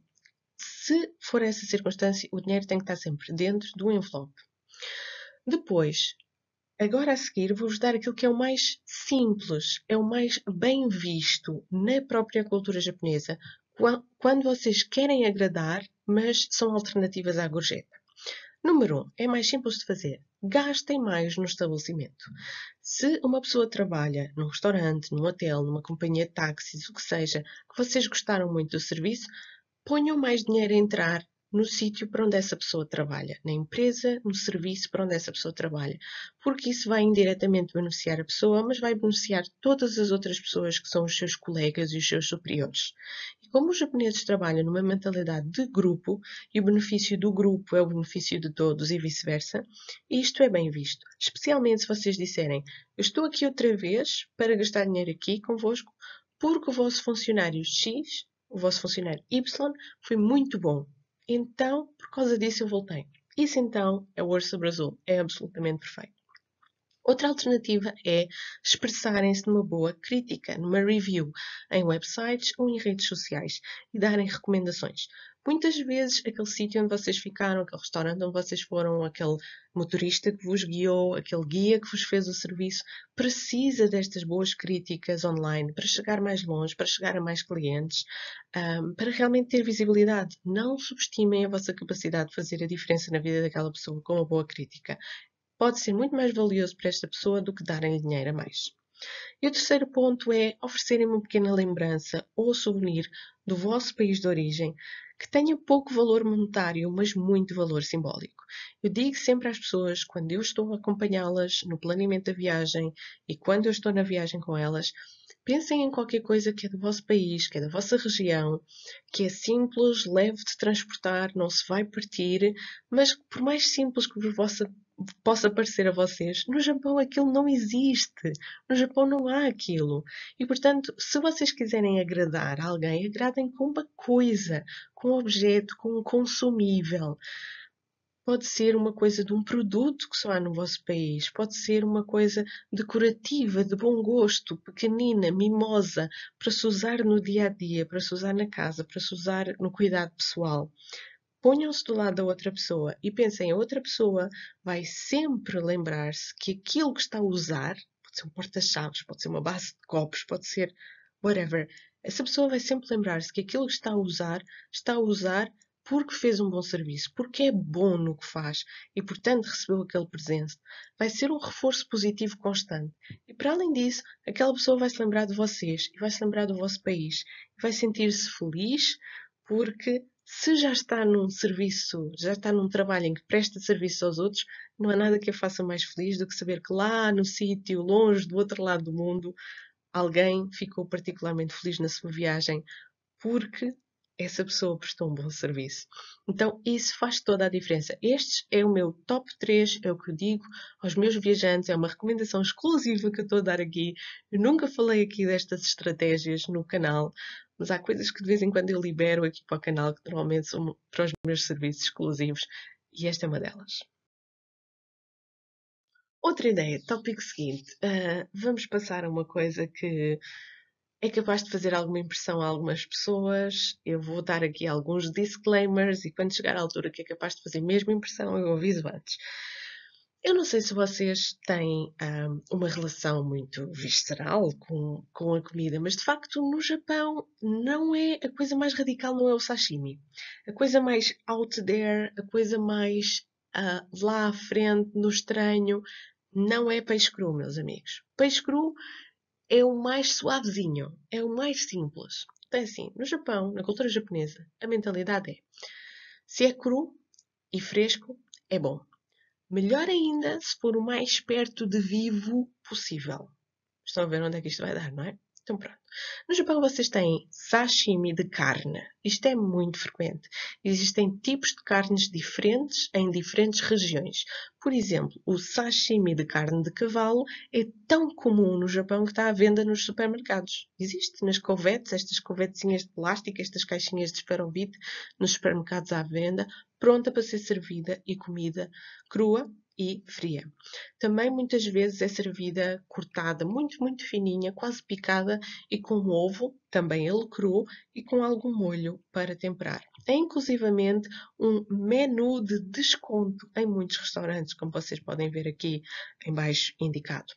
se for essa circunstância, o dinheiro tem que estar sempre dentro do envelope. Depois, Agora a seguir vou-vos dar aquilo que é o mais simples, é o mais bem visto na própria cultura japonesa, quando vocês querem agradar, mas são alternativas à gorjeta. Número 1. Um, é mais simples de fazer. Gastem mais no estabelecimento. Se uma pessoa trabalha num restaurante, num hotel, numa companhia de táxis, o que seja, que vocês gostaram muito do serviço, ponham mais dinheiro a entrar no sítio para onde essa pessoa trabalha, na empresa, no serviço para onde essa pessoa trabalha, porque isso vai indiretamente beneficiar a pessoa, mas vai beneficiar todas as outras pessoas que são os seus colegas e os seus superiores. Como os japoneses trabalham numa mentalidade de grupo e o benefício do grupo é o benefício de todos e vice-versa, isto é bem visto. Especialmente se vocês disserem: Eu estou aqui outra vez para gastar dinheiro aqui convosco porque o vosso funcionário X, o vosso funcionário Y, foi muito bom. Então, por causa disso, eu voltei. Isso então é o urso Brasil, é absolutamente perfeito. Outra alternativa é expressarem-se numa boa crítica, numa review, em websites ou em redes sociais e darem recomendações. Muitas vezes, aquele sítio onde vocês ficaram, aquele restaurante onde vocês foram, aquele motorista que vos guiou, aquele guia que vos fez o serviço, precisa destas boas críticas online para chegar mais longe, para chegar a mais clientes, um, para realmente ter visibilidade. Não subestimem a vossa capacidade de fazer a diferença na vida daquela pessoa com uma boa crítica pode ser muito mais valioso para esta pessoa do que darem-lhe dinheiro a mais. E o terceiro ponto é oferecerem uma pequena lembrança ou souvenir do vosso país de origem que tenha pouco valor monetário, mas muito valor simbólico. Eu digo sempre às pessoas, quando eu estou a acompanhá-las no planeamento da viagem e quando eu estou na viagem com elas, pensem em qualquer coisa que é do vosso país, que é da vossa região, que é simples, leve de transportar, não se vai partir, mas por mais simples que possa possa parecer a vocês, no Japão aquilo não existe. No Japão não há aquilo. E portanto, se vocês quiserem agradar alguém, agradem com uma coisa, com um objeto, com um consumível. Pode ser uma coisa de um produto que só há no vosso país, pode ser uma coisa decorativa, de bom gosto, pequenina, mimosa, para se usar no dia a dia, para se usar na casa, para se usar no cuidado pessoal. Ponham-se do lado da outra pessoa e pensem, a outra pessoa vai sempre lembrar-se que aquilo que está a usar, pode ser um porta-chaves, pode ser uma base de copos, pode ser whatever, essa pessoa vai sempre lembrar-se que aquilo que está a usar, está a usar porque fez um bom serviço, porque é bom no que faz e, portanto, recebeu aquele presente. Vai ser um reforço positivo constante. E, para além disso, aquela pessoa vai se lembrar de vocês e vai se lembrar do vosso país. E vai sentir-se feliz porque se já está num serviço, já está num trabalho em que presta serviço aos outros, não há nada que a faça mais feliz do que saber que lá no sítio, longe do outro lado do mundo, alguém ficou particularmente feliz na sua viagem porque essa pessoa prestou um bom serviço. Então, isso faz toda a diferença. Este é o meu top 3, é o que eu digo aos meus viajantes, é uma recomendação exclusiva que eu estou a dar aqui. Eu nunca falei aqui destas estratégias no canal, mas há coisas que de vez em quando eu libero aqui para o canal que normalmente são para os meus serviços exclusivos e esta é uma delas. Outra ideia, tópico seguinte. Uh, vamos passar a uma coisa que é capaz de fazer alguma impressão a algumas pessoas. Eu vou dar aqui alguns disclaimers e quando chegar à altura que é capaz de fazer mesmo impressão, eu aviso antes. Eu não sei se vocês têm um, uma relação muito visceral com, com a comida, mas de facto no Japão não é a coisa mais radical, não é o sashimi. A coisa mais out there, a coisa mais uh, lá à frente, no estranho, não é peixe cru, meus amigos. Peixe cru é o mais suavezinho, é o mais simples. Então, é assim, no Japão, na cultura japonesa, a mentalidade é: se é cru e fresco, é bom. Melhor ainda se for o mais perto de vivo possível. Estão a ver onde é que isto vai dar, não é? Então pronto. No Japão vocês têm sashimi de carne. Isto é muito frequente. Existem tipos de carnes diferentes em diferentes regiões. Por exemplo, o sashimi de carne de cavalo é tão comum no Japão que está à venda nos supermercados. Existe nas covetes, estas covetezinhas de plástico, estas caixinhas de esperonbite nos supermercados à venda pronta para ser servida e comida crua e fria. Também muitas vezes é servida cortada muito, muito fininha, quase picada e com ovo, também ele cru, e com algum molho para temperar. É inclusivamente um menu de desconto em muitos restaurantes, como vocês podem ver aqui em baixo indicado.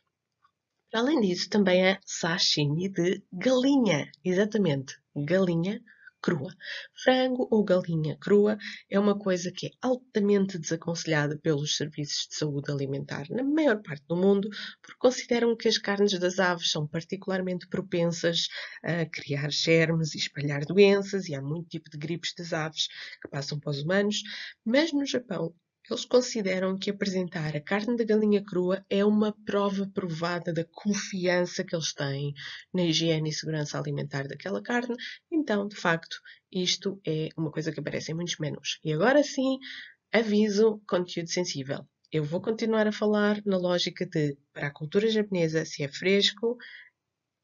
Além disso, também há sashimi de galinha, exatamente, galinha crua. Frango ou galinha crua é uma coisa que é altamente desaconselhada pelos serviços de saúde alimentar na maior parte do mundo, porque consideram que as carnes das aves são particularmente propensas a criar germes e espalhar doenças, e há muito tipo de gripes das aves que passam para os humanos, mas no Japão eles consideram que apresentar a carne de galinha crua é uma prova provada da confiança que eles têm na higiene e segurança alimentar daquela carne. Então, de facto, isto é uma coisa que aparece em muitos menus. E agora sim, aviso conteúdo sensível. Eu vou continuar a falar na lógica de para a cultura japonesa, se é fresco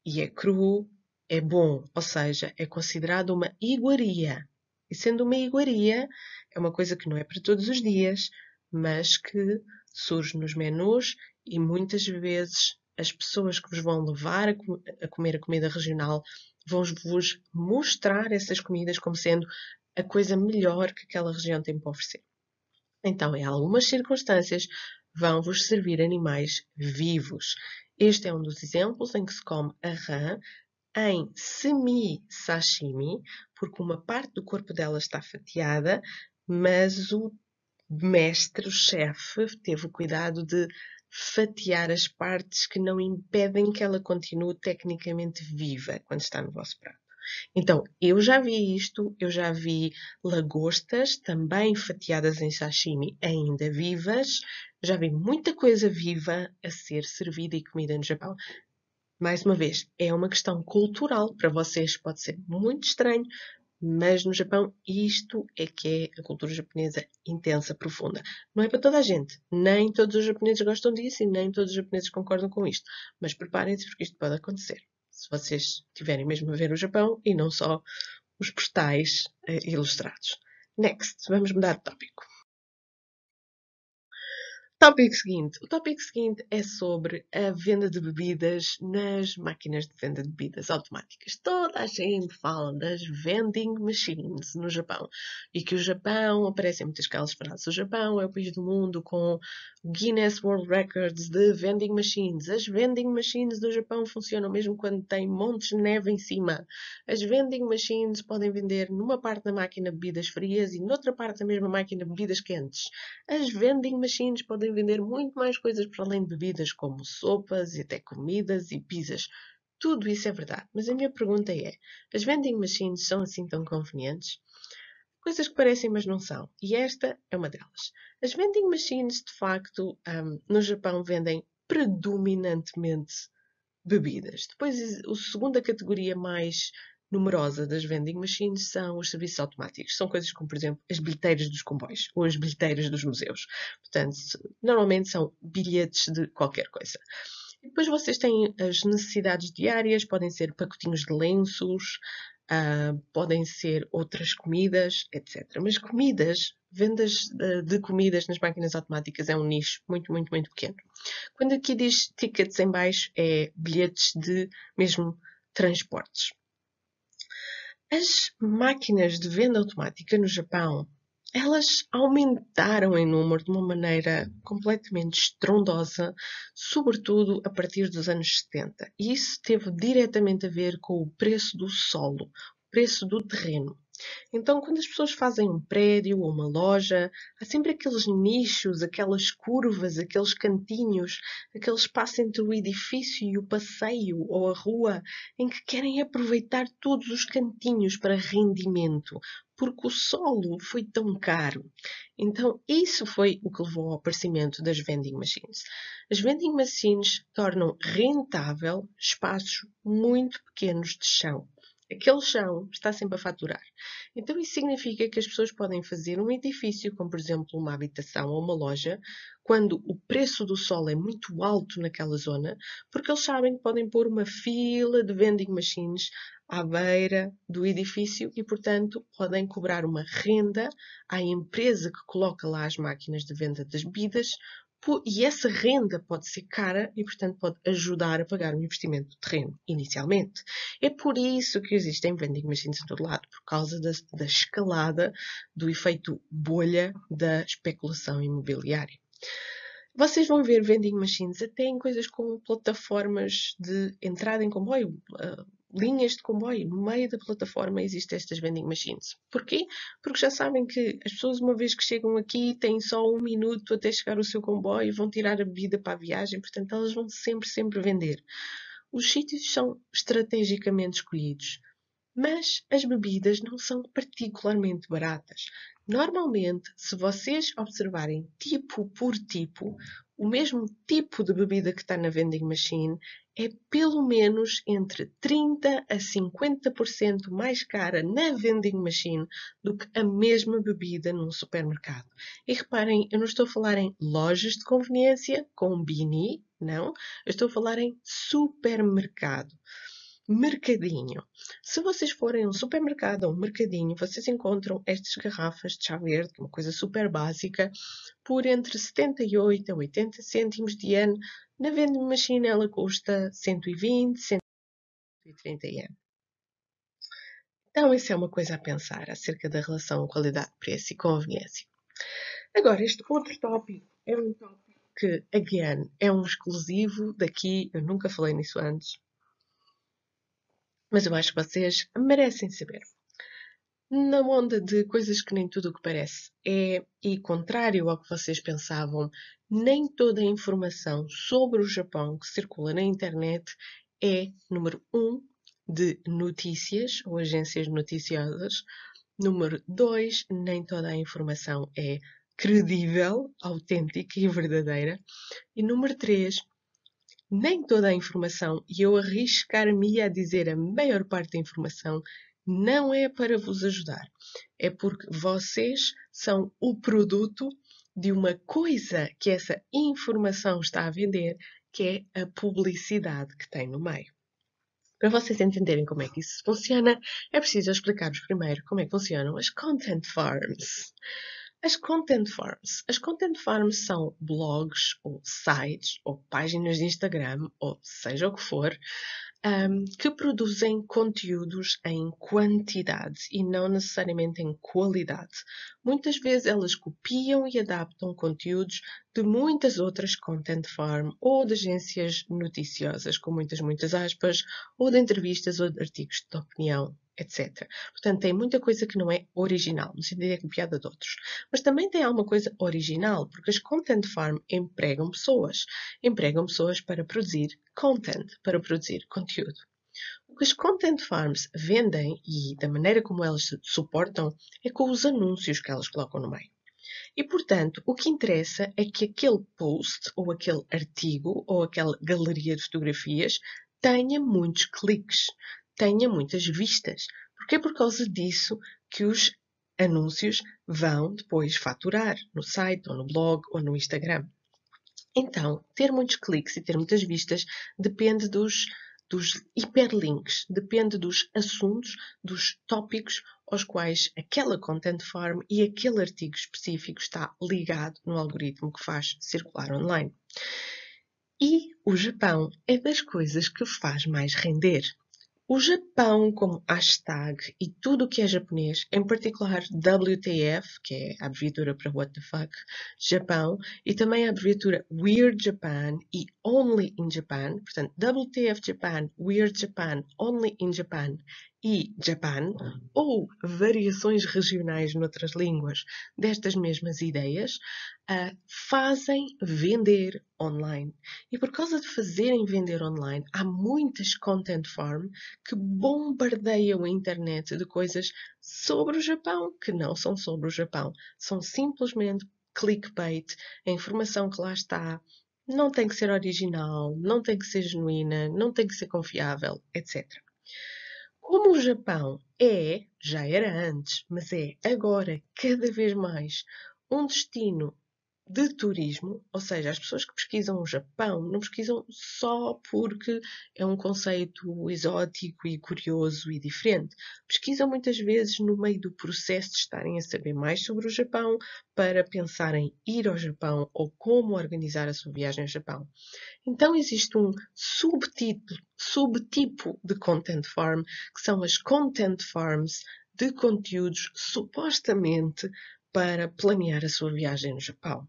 e é cru, é bom, ou seja, é considerado uma iguaria. E sendo uma iguaria, é uma coisa que não é para todos os dias, mas que surge nos menus e muitas vezes as pessoas que vos vão levar a, com a comer a comida regional vão-vos mostrar essas comidas como sendo a coisa melhor que aquela região tem para oferecer. Então, em algumas circunstâncias, vão-vos servir animais vivos. Este é um dos exemplos em que se come a rã em semi-sashimi, porque uma parte do corpo dela está fatiada, mas o mestre, o chefe, teve o cuidado de fatiar as partes que não impedem que ela continue tecnicamente viva quando está no vosso prato. Então, eu já vi isto, eu já vi lagostas também fatiadas em sashimi ainda vivas, já vi muita coisa viva a ser servida e comida no Japão, mais uma vez, é uma questão cultural. Para vocês pode ser muito estranho, mas no Japão isto é que é a cultura japonesa intensa, profunda. Não é para toda a gente. Nem todos os japoneses gostam disso e nem todos os japoneses concordam com isto. Mas preparem-se porque isto pode acontecer. Se vocês tiverem mesmo a ver o Japão e não só os postais eh, ilustrados. Next, vamos mudar de tópico. Tópico seguinte. O tópico seguinte é sobre a venda de bebidas nas máquinas de venda de bebidas automáticas. Toda a gente fala das vending machines no Japão e que o Japão, aparecem muitas aquelas frases, o Japão é o país do mundo com Guinness World Records de vending machines. As vending machines do Japão funcionam mesmo quando tem montes de neve em cima. As vending machines podem vender numa parte da máquina bebidas frias e noutra parte da mesma máquina bebidas quentes. As vending machines podem vender muito mais coisas para além de bebidas, como sopas e até comidas e pizzas. Tudo isso é verdade, mas a minha pergunta é: as vending machines são assim tão convenientes? Coisas que parecem, mas não são, e esta é uma delas. As vending machines, de facto, um, no Japão vendem predominantemente bebidas. Depois, a segunda categoria mais numerosa das vending machines são os serviços automáticos. São coisas como, por exemplo, as bilheteiras dos comboios ou as bilheteiras dos museus. Portanto, normalmente são bilhetes de qualquer coisa. E depois vocês têm as necessidades diárias, podem ser pacotinhos de lenços, uh, podem ser outras comidas, etc. Mas comidas, vendas de, ah, de comidas nas máquinas automáticas é um nicho muito, muito, muito pequeno. Quando aqui diz tickets em baixo é bilhetes de mesmo transportes. As máquinas de venda automática no Japão, elas aumentaram em número de uma maneira completamente estrondosa, sobretudo a partir dos anos 70. E isso teve diretamente a ver com o preço do solo, o preço do terreno. Então, quando as pessoas fazem um prédio ou uma loja, há sempre aqueles nichos, aquelas curvas, aqueles cantinhos, aquele espaço entre o edifício e o passeio ou a rua, em que querem aproveitar todos os cantinhos para rendimento, porque o solo foi tão caro. Então, isso foi o que levou ao aparecimento das vending machines. As vending machines tornam rentável espaços muito pequenos de chão. Aquele chão está sempre a faturar. Então isso significa que as pessoas podem fazer um edifício, como por exemplo uma habitação ou uma loja, quando o preço do sol é muito alto naquela zona, porque eles sabem que podem pôr uma fila de vending machines à beira do edifício e, portanto, podem cobrar uma renda à empresa que coloca lá as máquinas de venda das bebidas e essa renda pode ser cara e, portanto, pode ajudar a pagar o investimento do terreno inicialmente. É por isso que existem vending machines em todo lado, por causa da, da escalada do efeito bolha da especulação imobiliária. Vocês vão ver vending machines até em coisas como plataformas de entrada em comboio. Ah, linhas de comboio, no meio da plataforma existem estas vending machines. Porquê? Porque já sabem que as pessoas, uma vez que chegam aqui, têm só um minuto até chegar o seu comboio e vão tirar a bebida para a viagem, portanto, elas vão sempre, sempre vender. Os sítios são estrategicamente escolhidos, mas as bebidas não são particularmente baratas. Normalmente, se vocês observarem tipo por tipo, o mesmo tipo de bebida que está na vending machine é pelo menos entre 30 a 50% mais cara na vending machine do que a mesma bebida num supermercado. E reparem, eu não estou a falar em lojas de conveniência, bini, não. Eu estou a falar em supermercado mercadinho. Se vocês forem a um supermercado ou um mercadinho, vocês encontram estas garrafas de chá verde, uma coisa super básica, por entre 78 a 80 cêntimos de ano. Na vending machine ela custa 120, 130 euros. Então, isso é uma coisa a pensar acerca da relação qualidade-preço e conveniência. Agora, este outro tópico é um tópico que, again, é um exclusivo daqui, eu nunca falei nisso antes, mas eu acho que vocês merecem saber. Na onda de coisas que nem tudo o que parece é, e contrário ao que vocês pensavam, nem toda a informação sobre o Japão que circula na internet é, número 1, um, de notícias ou agências noticiosas. Número 2, nem toda a informação é credível, autêntica e verdadeira. E número 3, nem toda a informação, e eu arriscar-me a dizer a maior parte da informação, não é para vos ajudar. É porque vocês são o produto de uma coisa que essa informação está a vender, que é a publicidade que tem no meio. Para vocês entenderem como é que isso funciona, é preciso explicar-vos primeiro como é que funcionam as content farms. As content farms. As content farms são blogs ou sites ou páginas de Instagram ou seja o que for um, que produzem conteúdos em quantidade e não necessariamente em qualidade. Muitas vezes elas copiam e adaptam conteúdos de muitas outras content farm ou de agências noticiosas, com muitas, muitas aspas, ou de entrevistas ou de artigos de opinião, etc. Portanto, tem muita coisa que não é original, no sentido é copiada de outros. Mas também tem alguma coisa original, porque as content farm empregam pessoas. Empregam pessoas para produzir content, para produzir conteúdo. O que as content farms vendem e da maneira como elas se suportam é com os anúncios que elas colocam no meio. E, portanto, o que interessa é que aquele post, ou aquele artigo, ou aquela galeria de fotografias tenha muitos cliques, tenha muitas vistas, porque é por causa disso que os anúncios vão depois faturar no site, ou no blog, ou no Instagram. Então, ter muitos cliques e ter muitas vistas depende dos dos hiperlinks, depende dos assuntos, dos tópicos aos quais aquela content farm e aquele artigo específico está ligado no algoritmo que faz circular online. E o Japão é das coisas que faz mais render. O Japão como hashtag e tudo o que é japonês, em particular WTF, que é a abreviatura para What the Fuck, Japão, e também a abreviatura Weird Japan e Only in Japan, portanto WTF Japan, Weird Japan, Only in Japan e Japan, ou variações regionais noutras línguas destas mesmas ideias, fazem vender online. E por causa de fazerem vender online, há muitas content farm que bombardeiam a internet de coisas sobre o Japão que não são sobre o Japão. São simplesmente clickbait, a informação que lá está. Não tem que ser original, não tem que ser genuína, não tem que ser confiável, etc. Como o Japão é, já era antes, mas é agora cada vez mais um destino de turismo, ou seja, as pessoas que pesquisam o Japão não pesquisam só porque é um conceito exótico e curioso e diferente. Pesquisam muitas vezes no meio do processo de estarem a saber mais sobre o Japão para pensarem ir ao Japão ou como organizar a sua viagem ao Japão. Então existe um subtipo, subtipo de content farm que são as content farms de conteúdos supostamente para planear a sua viagem no Japão.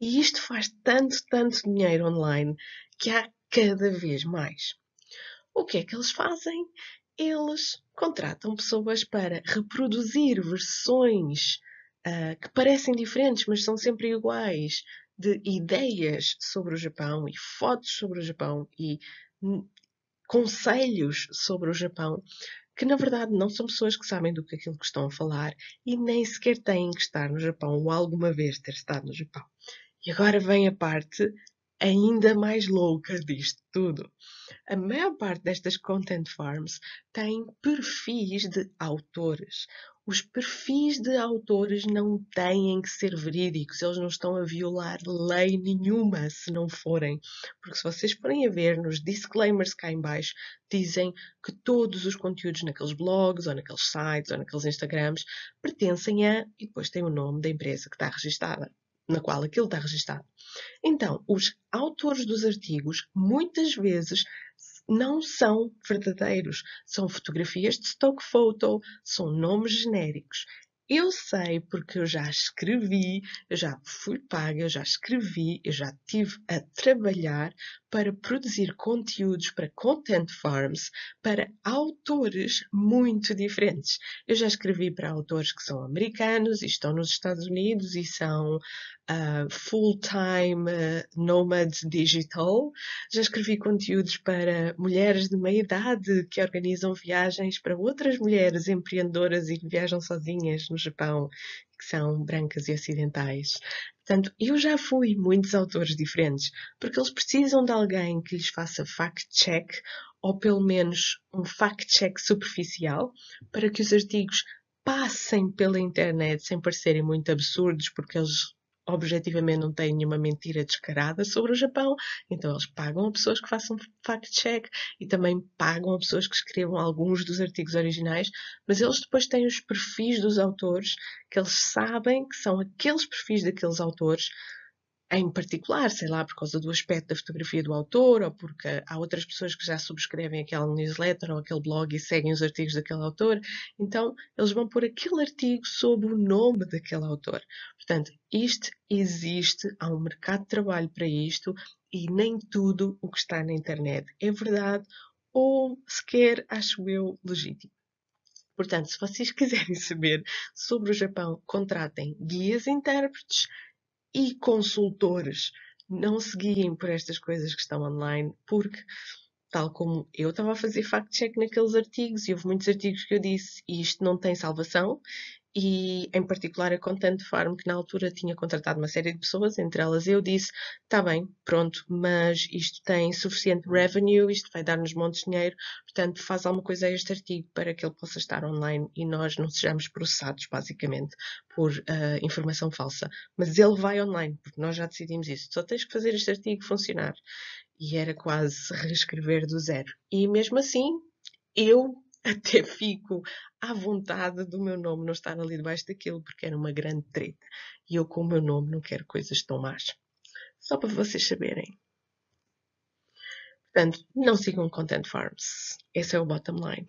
E isto faz tanto, tanto dinheiro online que há cada vez mais. O que é que eles fazem? Eles contratam pessoas para reproduzir versões uh, que parecem diferentes, mas são sempre iguais, de ideias sobre o Japão e fotos sobre o Japão e hum, conselhos sobre o Japão que na verdade não são pessoas que sabem do que aquilo que estão a falar e nem sequer têm que estar no Japão ou alguma vez ter estado no Japão. E agora vem a parte ainda mais louca disto tudo. A maior parte destas content farms tem perfis de autores, os perfis de autores não têm que ser verídicos, eles não estão a violar lei nenhuma se não forem. Porque se vocês forem a ver nos disclaimers cá em baixo, dizem que todos os conteúdos naqueles blogs, ou naqueles sites, ou naqueles Instagrams, pertencem a, e depois tem o nome da empresa que está registada na qual aquilo está registado. Então, os autores dos artigos muitas vezes não são verdadeiros. São fotografias de stock photo, são nomes genéricos. Eu sei porque eu já escrevi, eu já fui paga, eu já escrevi, eu já tive a trabalhar para produzir conteúdos para content farms para autores muito diferentes. Eu já escrevi para autores que são americanos e estão nos Estados Unidos e são uh, full-time uh, nomads digital. Já escrevi conteúdos para mulheres de meia idade que organizam viagens para outras mulheres empreendedoras e que viajam sozinhas no Japão, que são brancas e ocidentais. Portanto, eu já fui muitos autores diferentes, porque eles precisam de alguém que lhes faça fact-check ou pelo menos um fact-check superficial para que os artigos passem pela internet sem parecerem muito absurdos, porque eles objetivamente não têm nenhuma mentira descarada sobre o Japão, então eles pagam a pessoas que façam fact-check e também pagam a pessoas que escrevam alguns dos artigos originais, mas eles depois têm os perfis dos autores que eles sabem que são aqueles perfis daqueles autores em particular, sei lá, por causa do aspecto da fotografia do autor, ou porque há outras pessoas que já subscrevem aquela newsletter ou aquele blog e seguem os artigos daquele autor, então eles vão pôr aquele artigo sob o nome daquele autor. Portanto, isto existe, há um mercado de trabalho para isto e nem tudo o que está na internet é verdade ou sequer acho eu legítimo. Portanto, se vocês quiserem saber sobre o Japão, contratem guias intérpretes e consultores. Não se guiem por estas coisas que estão online, porque, tal como eu estava a fazer fact-check naqueles artigos, e houve muitos artigos que eu disse isto não tem salvação, e em particular a Content Farm, que na altura tinha contratado uma série de pessoas, entre elas eu disse, está bem, pronto, mas isto tem suficiente revenue, isto vai dar-nos montes de dinheiro, portanto faz alguma coisa a este artigo para que ele possa estar online e nós não sejamos processados, basicamente, por uh, informação falsa. Mas ele vai online, porque nós já decidimos isso, só tens que fazer este artigo funcionar. E era quase reescrever do zero. E mesmo assim, eu até fico à vontade do meu nome não estar ali debaixo daquilo, porque era uma grande treta. E eu, com o meu nome, não quero coisas tão más. Só para vocês saberem. Portanto, não sigam Content Farms. Esse é o bottom line.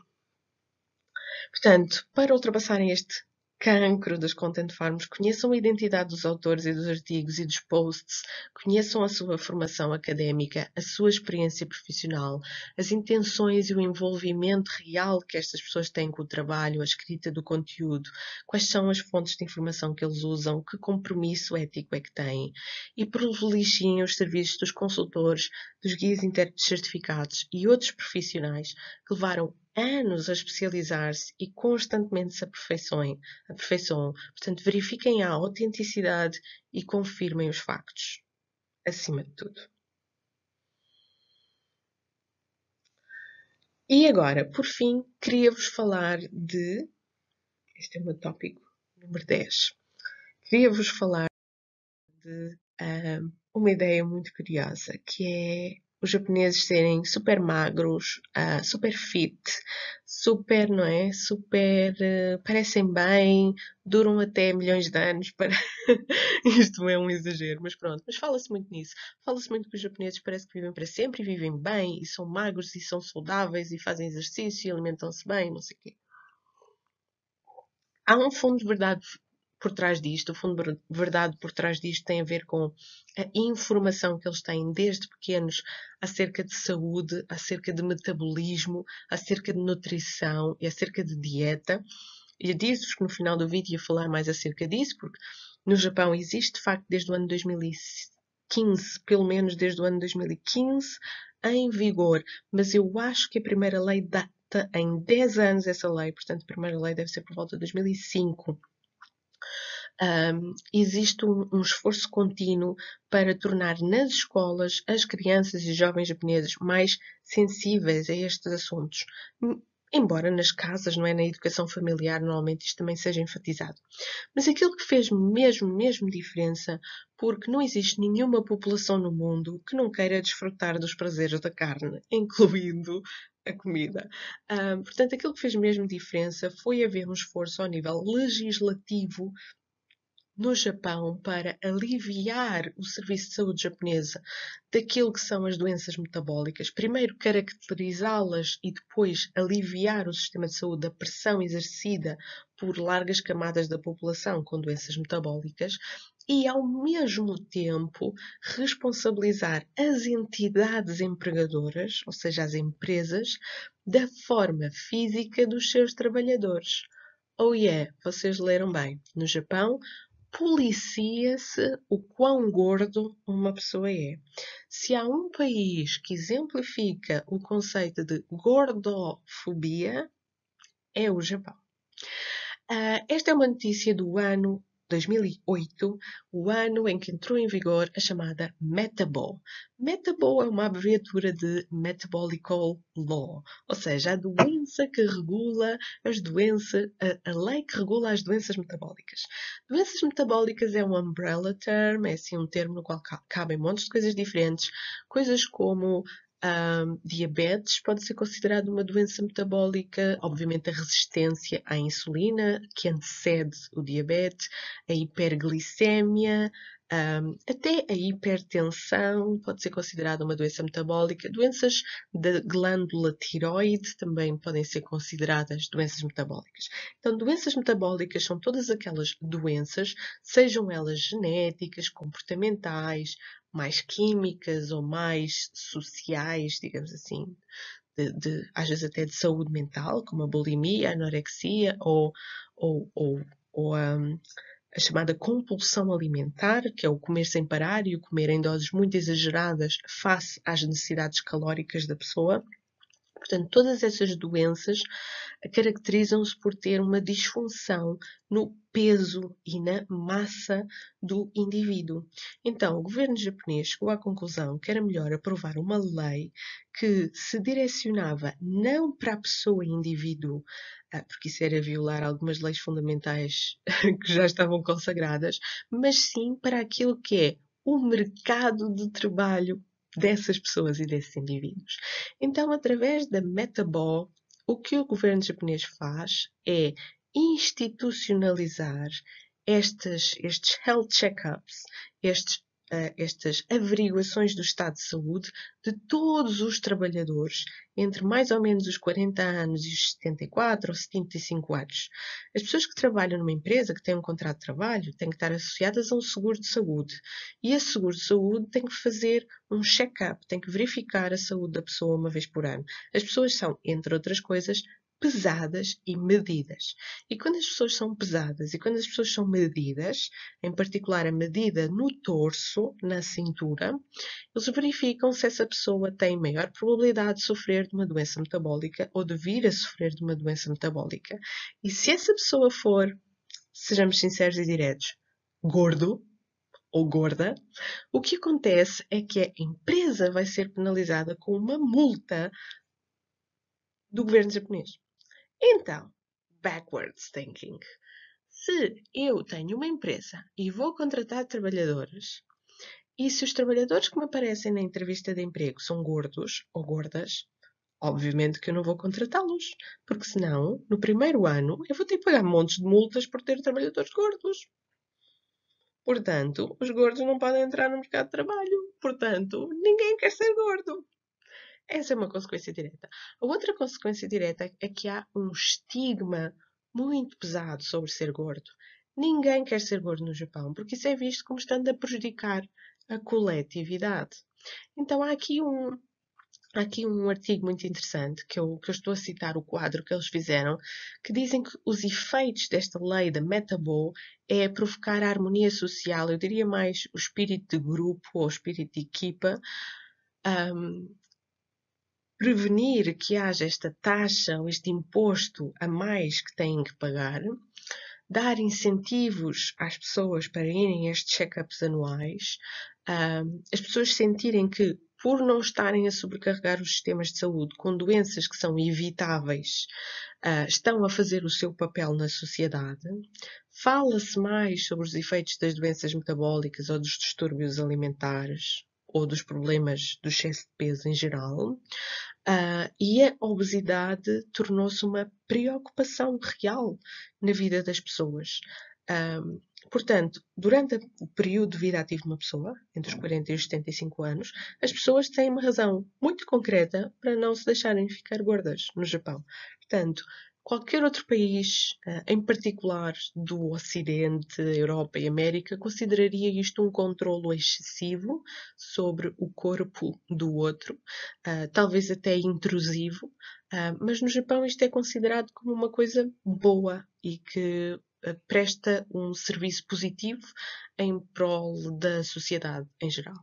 Portanto, para ultrapassarem este cancro das content farms, conheçam a identidade dos autores e dos artigos e dos posts, conheçam a sua formação académica, a sua experiência profissional, as intenções e o envolvimento real que estas pessoas têm com o trabalho, a escrita do conteúdo, quais são as fontes de informação que eles usam, que compromisso ético é que têm. E privilegiem os serviços dos consultores, dos guias certificados e outros profissionais que levaram anos a especializar-se e constantemente se aperfeiçoem, aperfeiçoam. Portanto, verifiquem a autenticidade e confirmem os factos, acima de tudo. E agora, por fim, queria-vos falar de. Este é o meu tópico número 10. Queria-vos falar de um, ah, uma ideia muito curiosa que é os japoneses serem super magros, uh, super fit, super, não é? Super. Uh, parecem bem, duram até milhões de anos para. Isto é um exagero, mas pronto. Mas fala-se muito nisso. Fala-se muito que os japoneses parecem que vivem para sempre e vivem bem, e são magros, e são saudáveis, e fazem exercício, e alimentam-se bem, não sei o quê. Há um fundo de verdade por trás disto, o fundo de verdade por trás disto tem a ver com a informação que eles têm desde pequenos acerca de saúde, acerca de metabolismo, acerca de nutrição e acerca de dieta. E eu disse-vos que no final do vídeo ia falar mais acerca disso, porque no Japão existe, de facto, desde o ano 2015, pelo menos desde o ano 2015, em vigor. Mas eu acho que a primeira lei data em 10 anos essa lei, portanto, a primeira lei deve ser por volta de 2005 um, existe um, um, esforço contínuo para tornar nas escolas as crianças e jovens japoneses mais sensíveis a estes assuntos. Hum, embora nas casas, não é na educação familiar, normalmente isto também seja enfatizado. Mas aquilo que fez mesmo, mesmo diferença, porque não existe nenhuma população no mundo que não queira desfrutar dos prazeres da carne, incluindo a comida. Um, portanto, aquilo que fez mesmo diferença foi haver um esforço ao nível legislativo no Japão para aliviar o serviço de saúde japonesa daquilo que são as doenças metabólicas. Primeiro caracterizá-las e depois aliviar o sistema de saúde da pressão exercida por largas camadas da população com doenças metabólicas e, ao mesmo tempo, responsabilizar as entidades empregadoras, ou seja, as empresas, da forma física dos seus trabalhadores. Ou oh yeah, vocês leram bem. No Japão, policia-se o quão gordo uma pessoa é. Se há um país que exemplifica o conceito de gordofobia, é o Japão. Uh, esta é uma notícia do ano 2008, o ano em que entrou em vigor a chamada Metabol. Metabol é uma abreviatura de Metabolical Law, ou seja, a doença que regula as doenças, a, a lei que regula as doenças metabólicas. Doenças metabólicas é um umbrella term, é assim um termo no qual cabem montes de coisas diferentes, coisas como um, diabetes pode ser considerado uma doença metabólica, obviamente a resistência à insulina, que antecede o diabetes, a hiperglicemia, um, até a hipertensão pode ser considerada uma doença metabólica. Doenças da glândula tiroide também podem ser consideradas doenças metabólicas. Então, doenças metabólicas são todas aquelas doenças, sejam elas genéticas, comportamentais, mais químicas ou mais sociais, digamos assim, de, de, às vezes até de saúde mental, como a bulimia, a anorexia ou, ou, ou, ou a, a chamada compulsão alimentar, que é o comer sem parar e o comer em doses muito exageradas face às necessidades calóricas da pessoa. Portanto, todas essas doenças caracterizam-se por ter uma disfunção no peso e na massa do indivíduo. Então, o governo japonês chegou à conclusão que era melhor aprovar uma lei que se direcionava não para a pessoa indivíduo, ah, porque isso era violar algumas leis fundamentais que já estavam consagradas, mas sim para aquilo que é o mercado de trabalho dessas pessoas e desses indivíduos. Então, através da Metabol, o que o governo japonês faz é institucionalizar estas, estes health check-ups, estes estas averiguações do estado de saúde de todos os trabalhadores entre mais ou menos os 40 anos e os 74 ou 75 anos. As pessoas que trabalham numa empresa que tem um contrato de trabalho têm que estar associadas a um seguro de saúde e esse seguro de saúde tem que fazer um check-up, tem que verificar a saúde da pessoa uma vez por ano. As pessoas são, entre outras coisas, pesadas e medidas. E quando as pessoas são pesadas e quando as pessoas são medidas, em particular a medida no torso, na cintura, eles verificam se essa pessoa tem maior probabilidade de sofrer de uma doença metabólica ou de vir a sofrer de uma doença metabólica. E se essa pessoa for, sejamos sinceros e diretos, gordo, ou gorda, o que acontece é que a empresa vai ser penalizada com uma multa do governo japonês. Então, backwards thinking. Se eu tenho uma empresa e vou contratar trabalhadores, e se os trabalhadores que me aparecem na entrevista de emprego são gordos ou gordas, obviamente que eu não vou contratá-los, porque senão, no primeiro ano, eu vou ter que pagar montes de multas por ter trabalhadores gordos. Portanto, os gordos não podem entrar no mercado de trabalho. Portanto, ninguém quer ser gordo. Essa é uma consequência direta. A outra consequência direta é que há um estigma muito pesado sobre ser gordo. Ninguém quer ser gordo no Japão, porque isso é visto como estando a prejudicar a coletividade. Então há aqui um, há aqui um artigo muito interessante que eu, que eu estou a citar o quadro que eles fizeram, que dizem que os efeitos desta lei da metabol é provocar a harmonia social, eu diria mais o espírito de grupo ou o espírito de equipa, um, prevenir que haja esta taxa ou este imposto a mais que têm que pagar, dar incentivos às pessoas para irem a estes check-ups anuais, as pessoas sentirem que, por não estarem a sobrecarregar os sistemas de saúde com doenças que são evitáveis, uh, estão a fazer o seu papel na sociedade. Fala-se mais sobre os efeitos das doenças metabólicas ou dos distúrbios alimentares ou dos problemas do excesso de peso em geral, uh, e a obesidade tornou-se uma preocupação real na vida das pessoas. Um, ah, portanto, durante o período de vida ativo de uma pessoa, entre os 40 e os 75 anos, as pessoas têm uma razão muito concreta para não se deixarem ficar gordas no Japão. Portanto, Qualquer outro país, eh, em particular do Ocidente, Europa e América, consideraria isto um controlo excessivo sobre o corpo do outro, eh, talvez até intrusivo, eh, mas no Japão isto é considerado como uma coisa boa e que presta um serviço positivo em prol da sociedade em geral.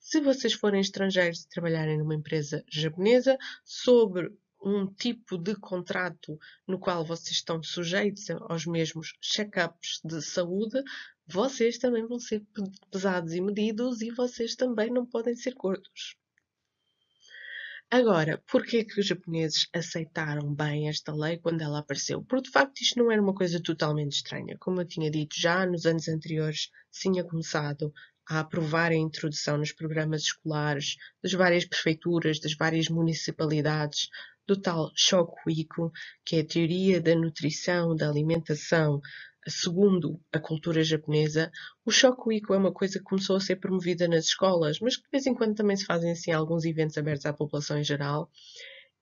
Se vocês forem estrangeiros e trabalharem numa empresa japonesa, sobre um tipo de contrato no qual vocês estão sujeitos aos mesmos check-ups de saúde, vocês também vão ser pesados e medidos e vocês também não podem ser gordos. Agora, porquê é que os japoneses aceitaram bem esta lei quando ela apareceu? Porque, de facto, isto não era uma coisa totalmente estranha. Como eu tinha dito já nos anos anteriores, tinha começado a aprovar a introdução nos programas escolares das várias prefeituras, das várias municipalidades do tal choque que é a teoria da nutrição, da alimentação, segundo a cultura japonesa, o shokuiko é uma coisa que começou a ser promovida nas escolas, mas que de vez em quando também se fazem assim alguns eventos abertos à população em geral.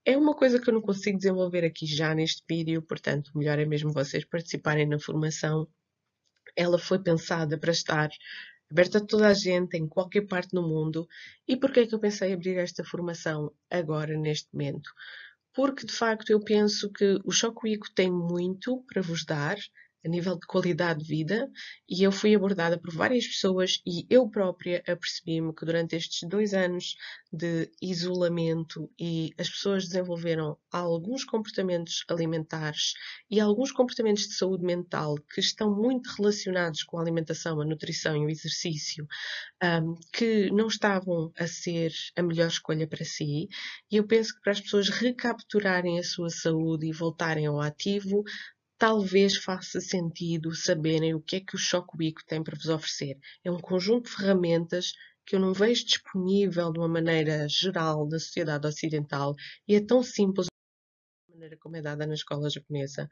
É uma coisa que eu não consigo desenvolver aqui já neste vídeo, portanto, o melhor é mesmo vocês participarem na formação. Ela foi pensada para estar aberta a toda a gente, em qualquer parte do mundo. E porquê é que eu pensei abrir esta formação agora, neste momento? porque de facto eu penso que o Chocuico tem muito para vos dar, a nível de qualidade de vida, e eu fui abordada por várias pessoas e eu própria apercebi-me que durante estes dois anos de isolamento e as pessoas desenvolveram alguns comportamentos alimentares e alguns comportamentos de saúde mental que estão muito relacionados com a alimentação, a nutrição e o exercício, um, que não estavam a ser a melhor escolha para si, e eu penso que para as pessoas recapturarem a sua saúde e voltarem ao ativo, talvez faça sentido saberem o que é que o Choco Bico tem para vos oferecer. É um conjunto de ferramentas que eu não vejo disponível de uma maneira geral na sociedade ocidental e é tão simples da maneira como é dada na escola japonesa.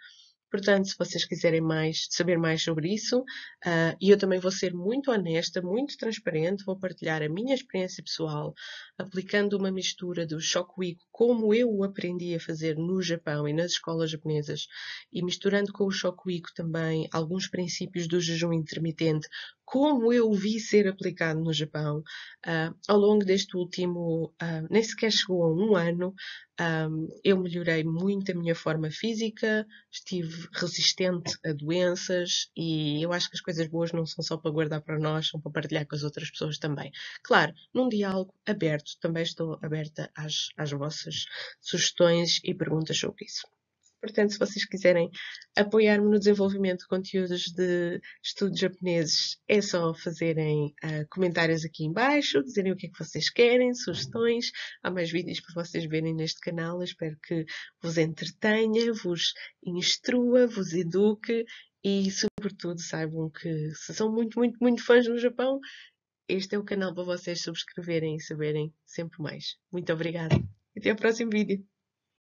Portanto, se vocês quiserem mais, saber mais sobre isso, ah, e uh, eu também vou ser muito honesta, muito transparente, vou partilhar a minha experiência pessoal, aplicando uma mistura do shokuiko, como eu o aprendi a fazer no Japão e nas escolas japonesas, e misturando com o shokuiko também alguns princípios do jejum intermitente, como eu o vi ser aplicado no Japão, uh, ao longo deste último, uh, nem sequer chegou a um ano, um, eu melhorei muito a minha forma física, estive resistente a doenças e eu acho que as coisas boas não são só para guardar para nós, são para partilhar com as outras pessoas também. Claro, num diálogo aberto, também estou aberta às, às vossas sugestões e perguntas sobre isso. Portanto, se vocês quiserem apoiar-me no desenvolvimento de conteúdos de estudos japoneses, é só fazerem uh, comentários aqui embaixo, dizerem o que é que vocês querem, sugestões. Há mais vídeos para vocês verem neste canal. Eu espero que vos entretenha, vos instrua, vos eduque e, sobretudo, saibam que se são muito, muito, muito fãs do Japão, este é o canal para vocês subscreverem e saberem sempre mais. Muito obrigada. Até ao próximo vídeo.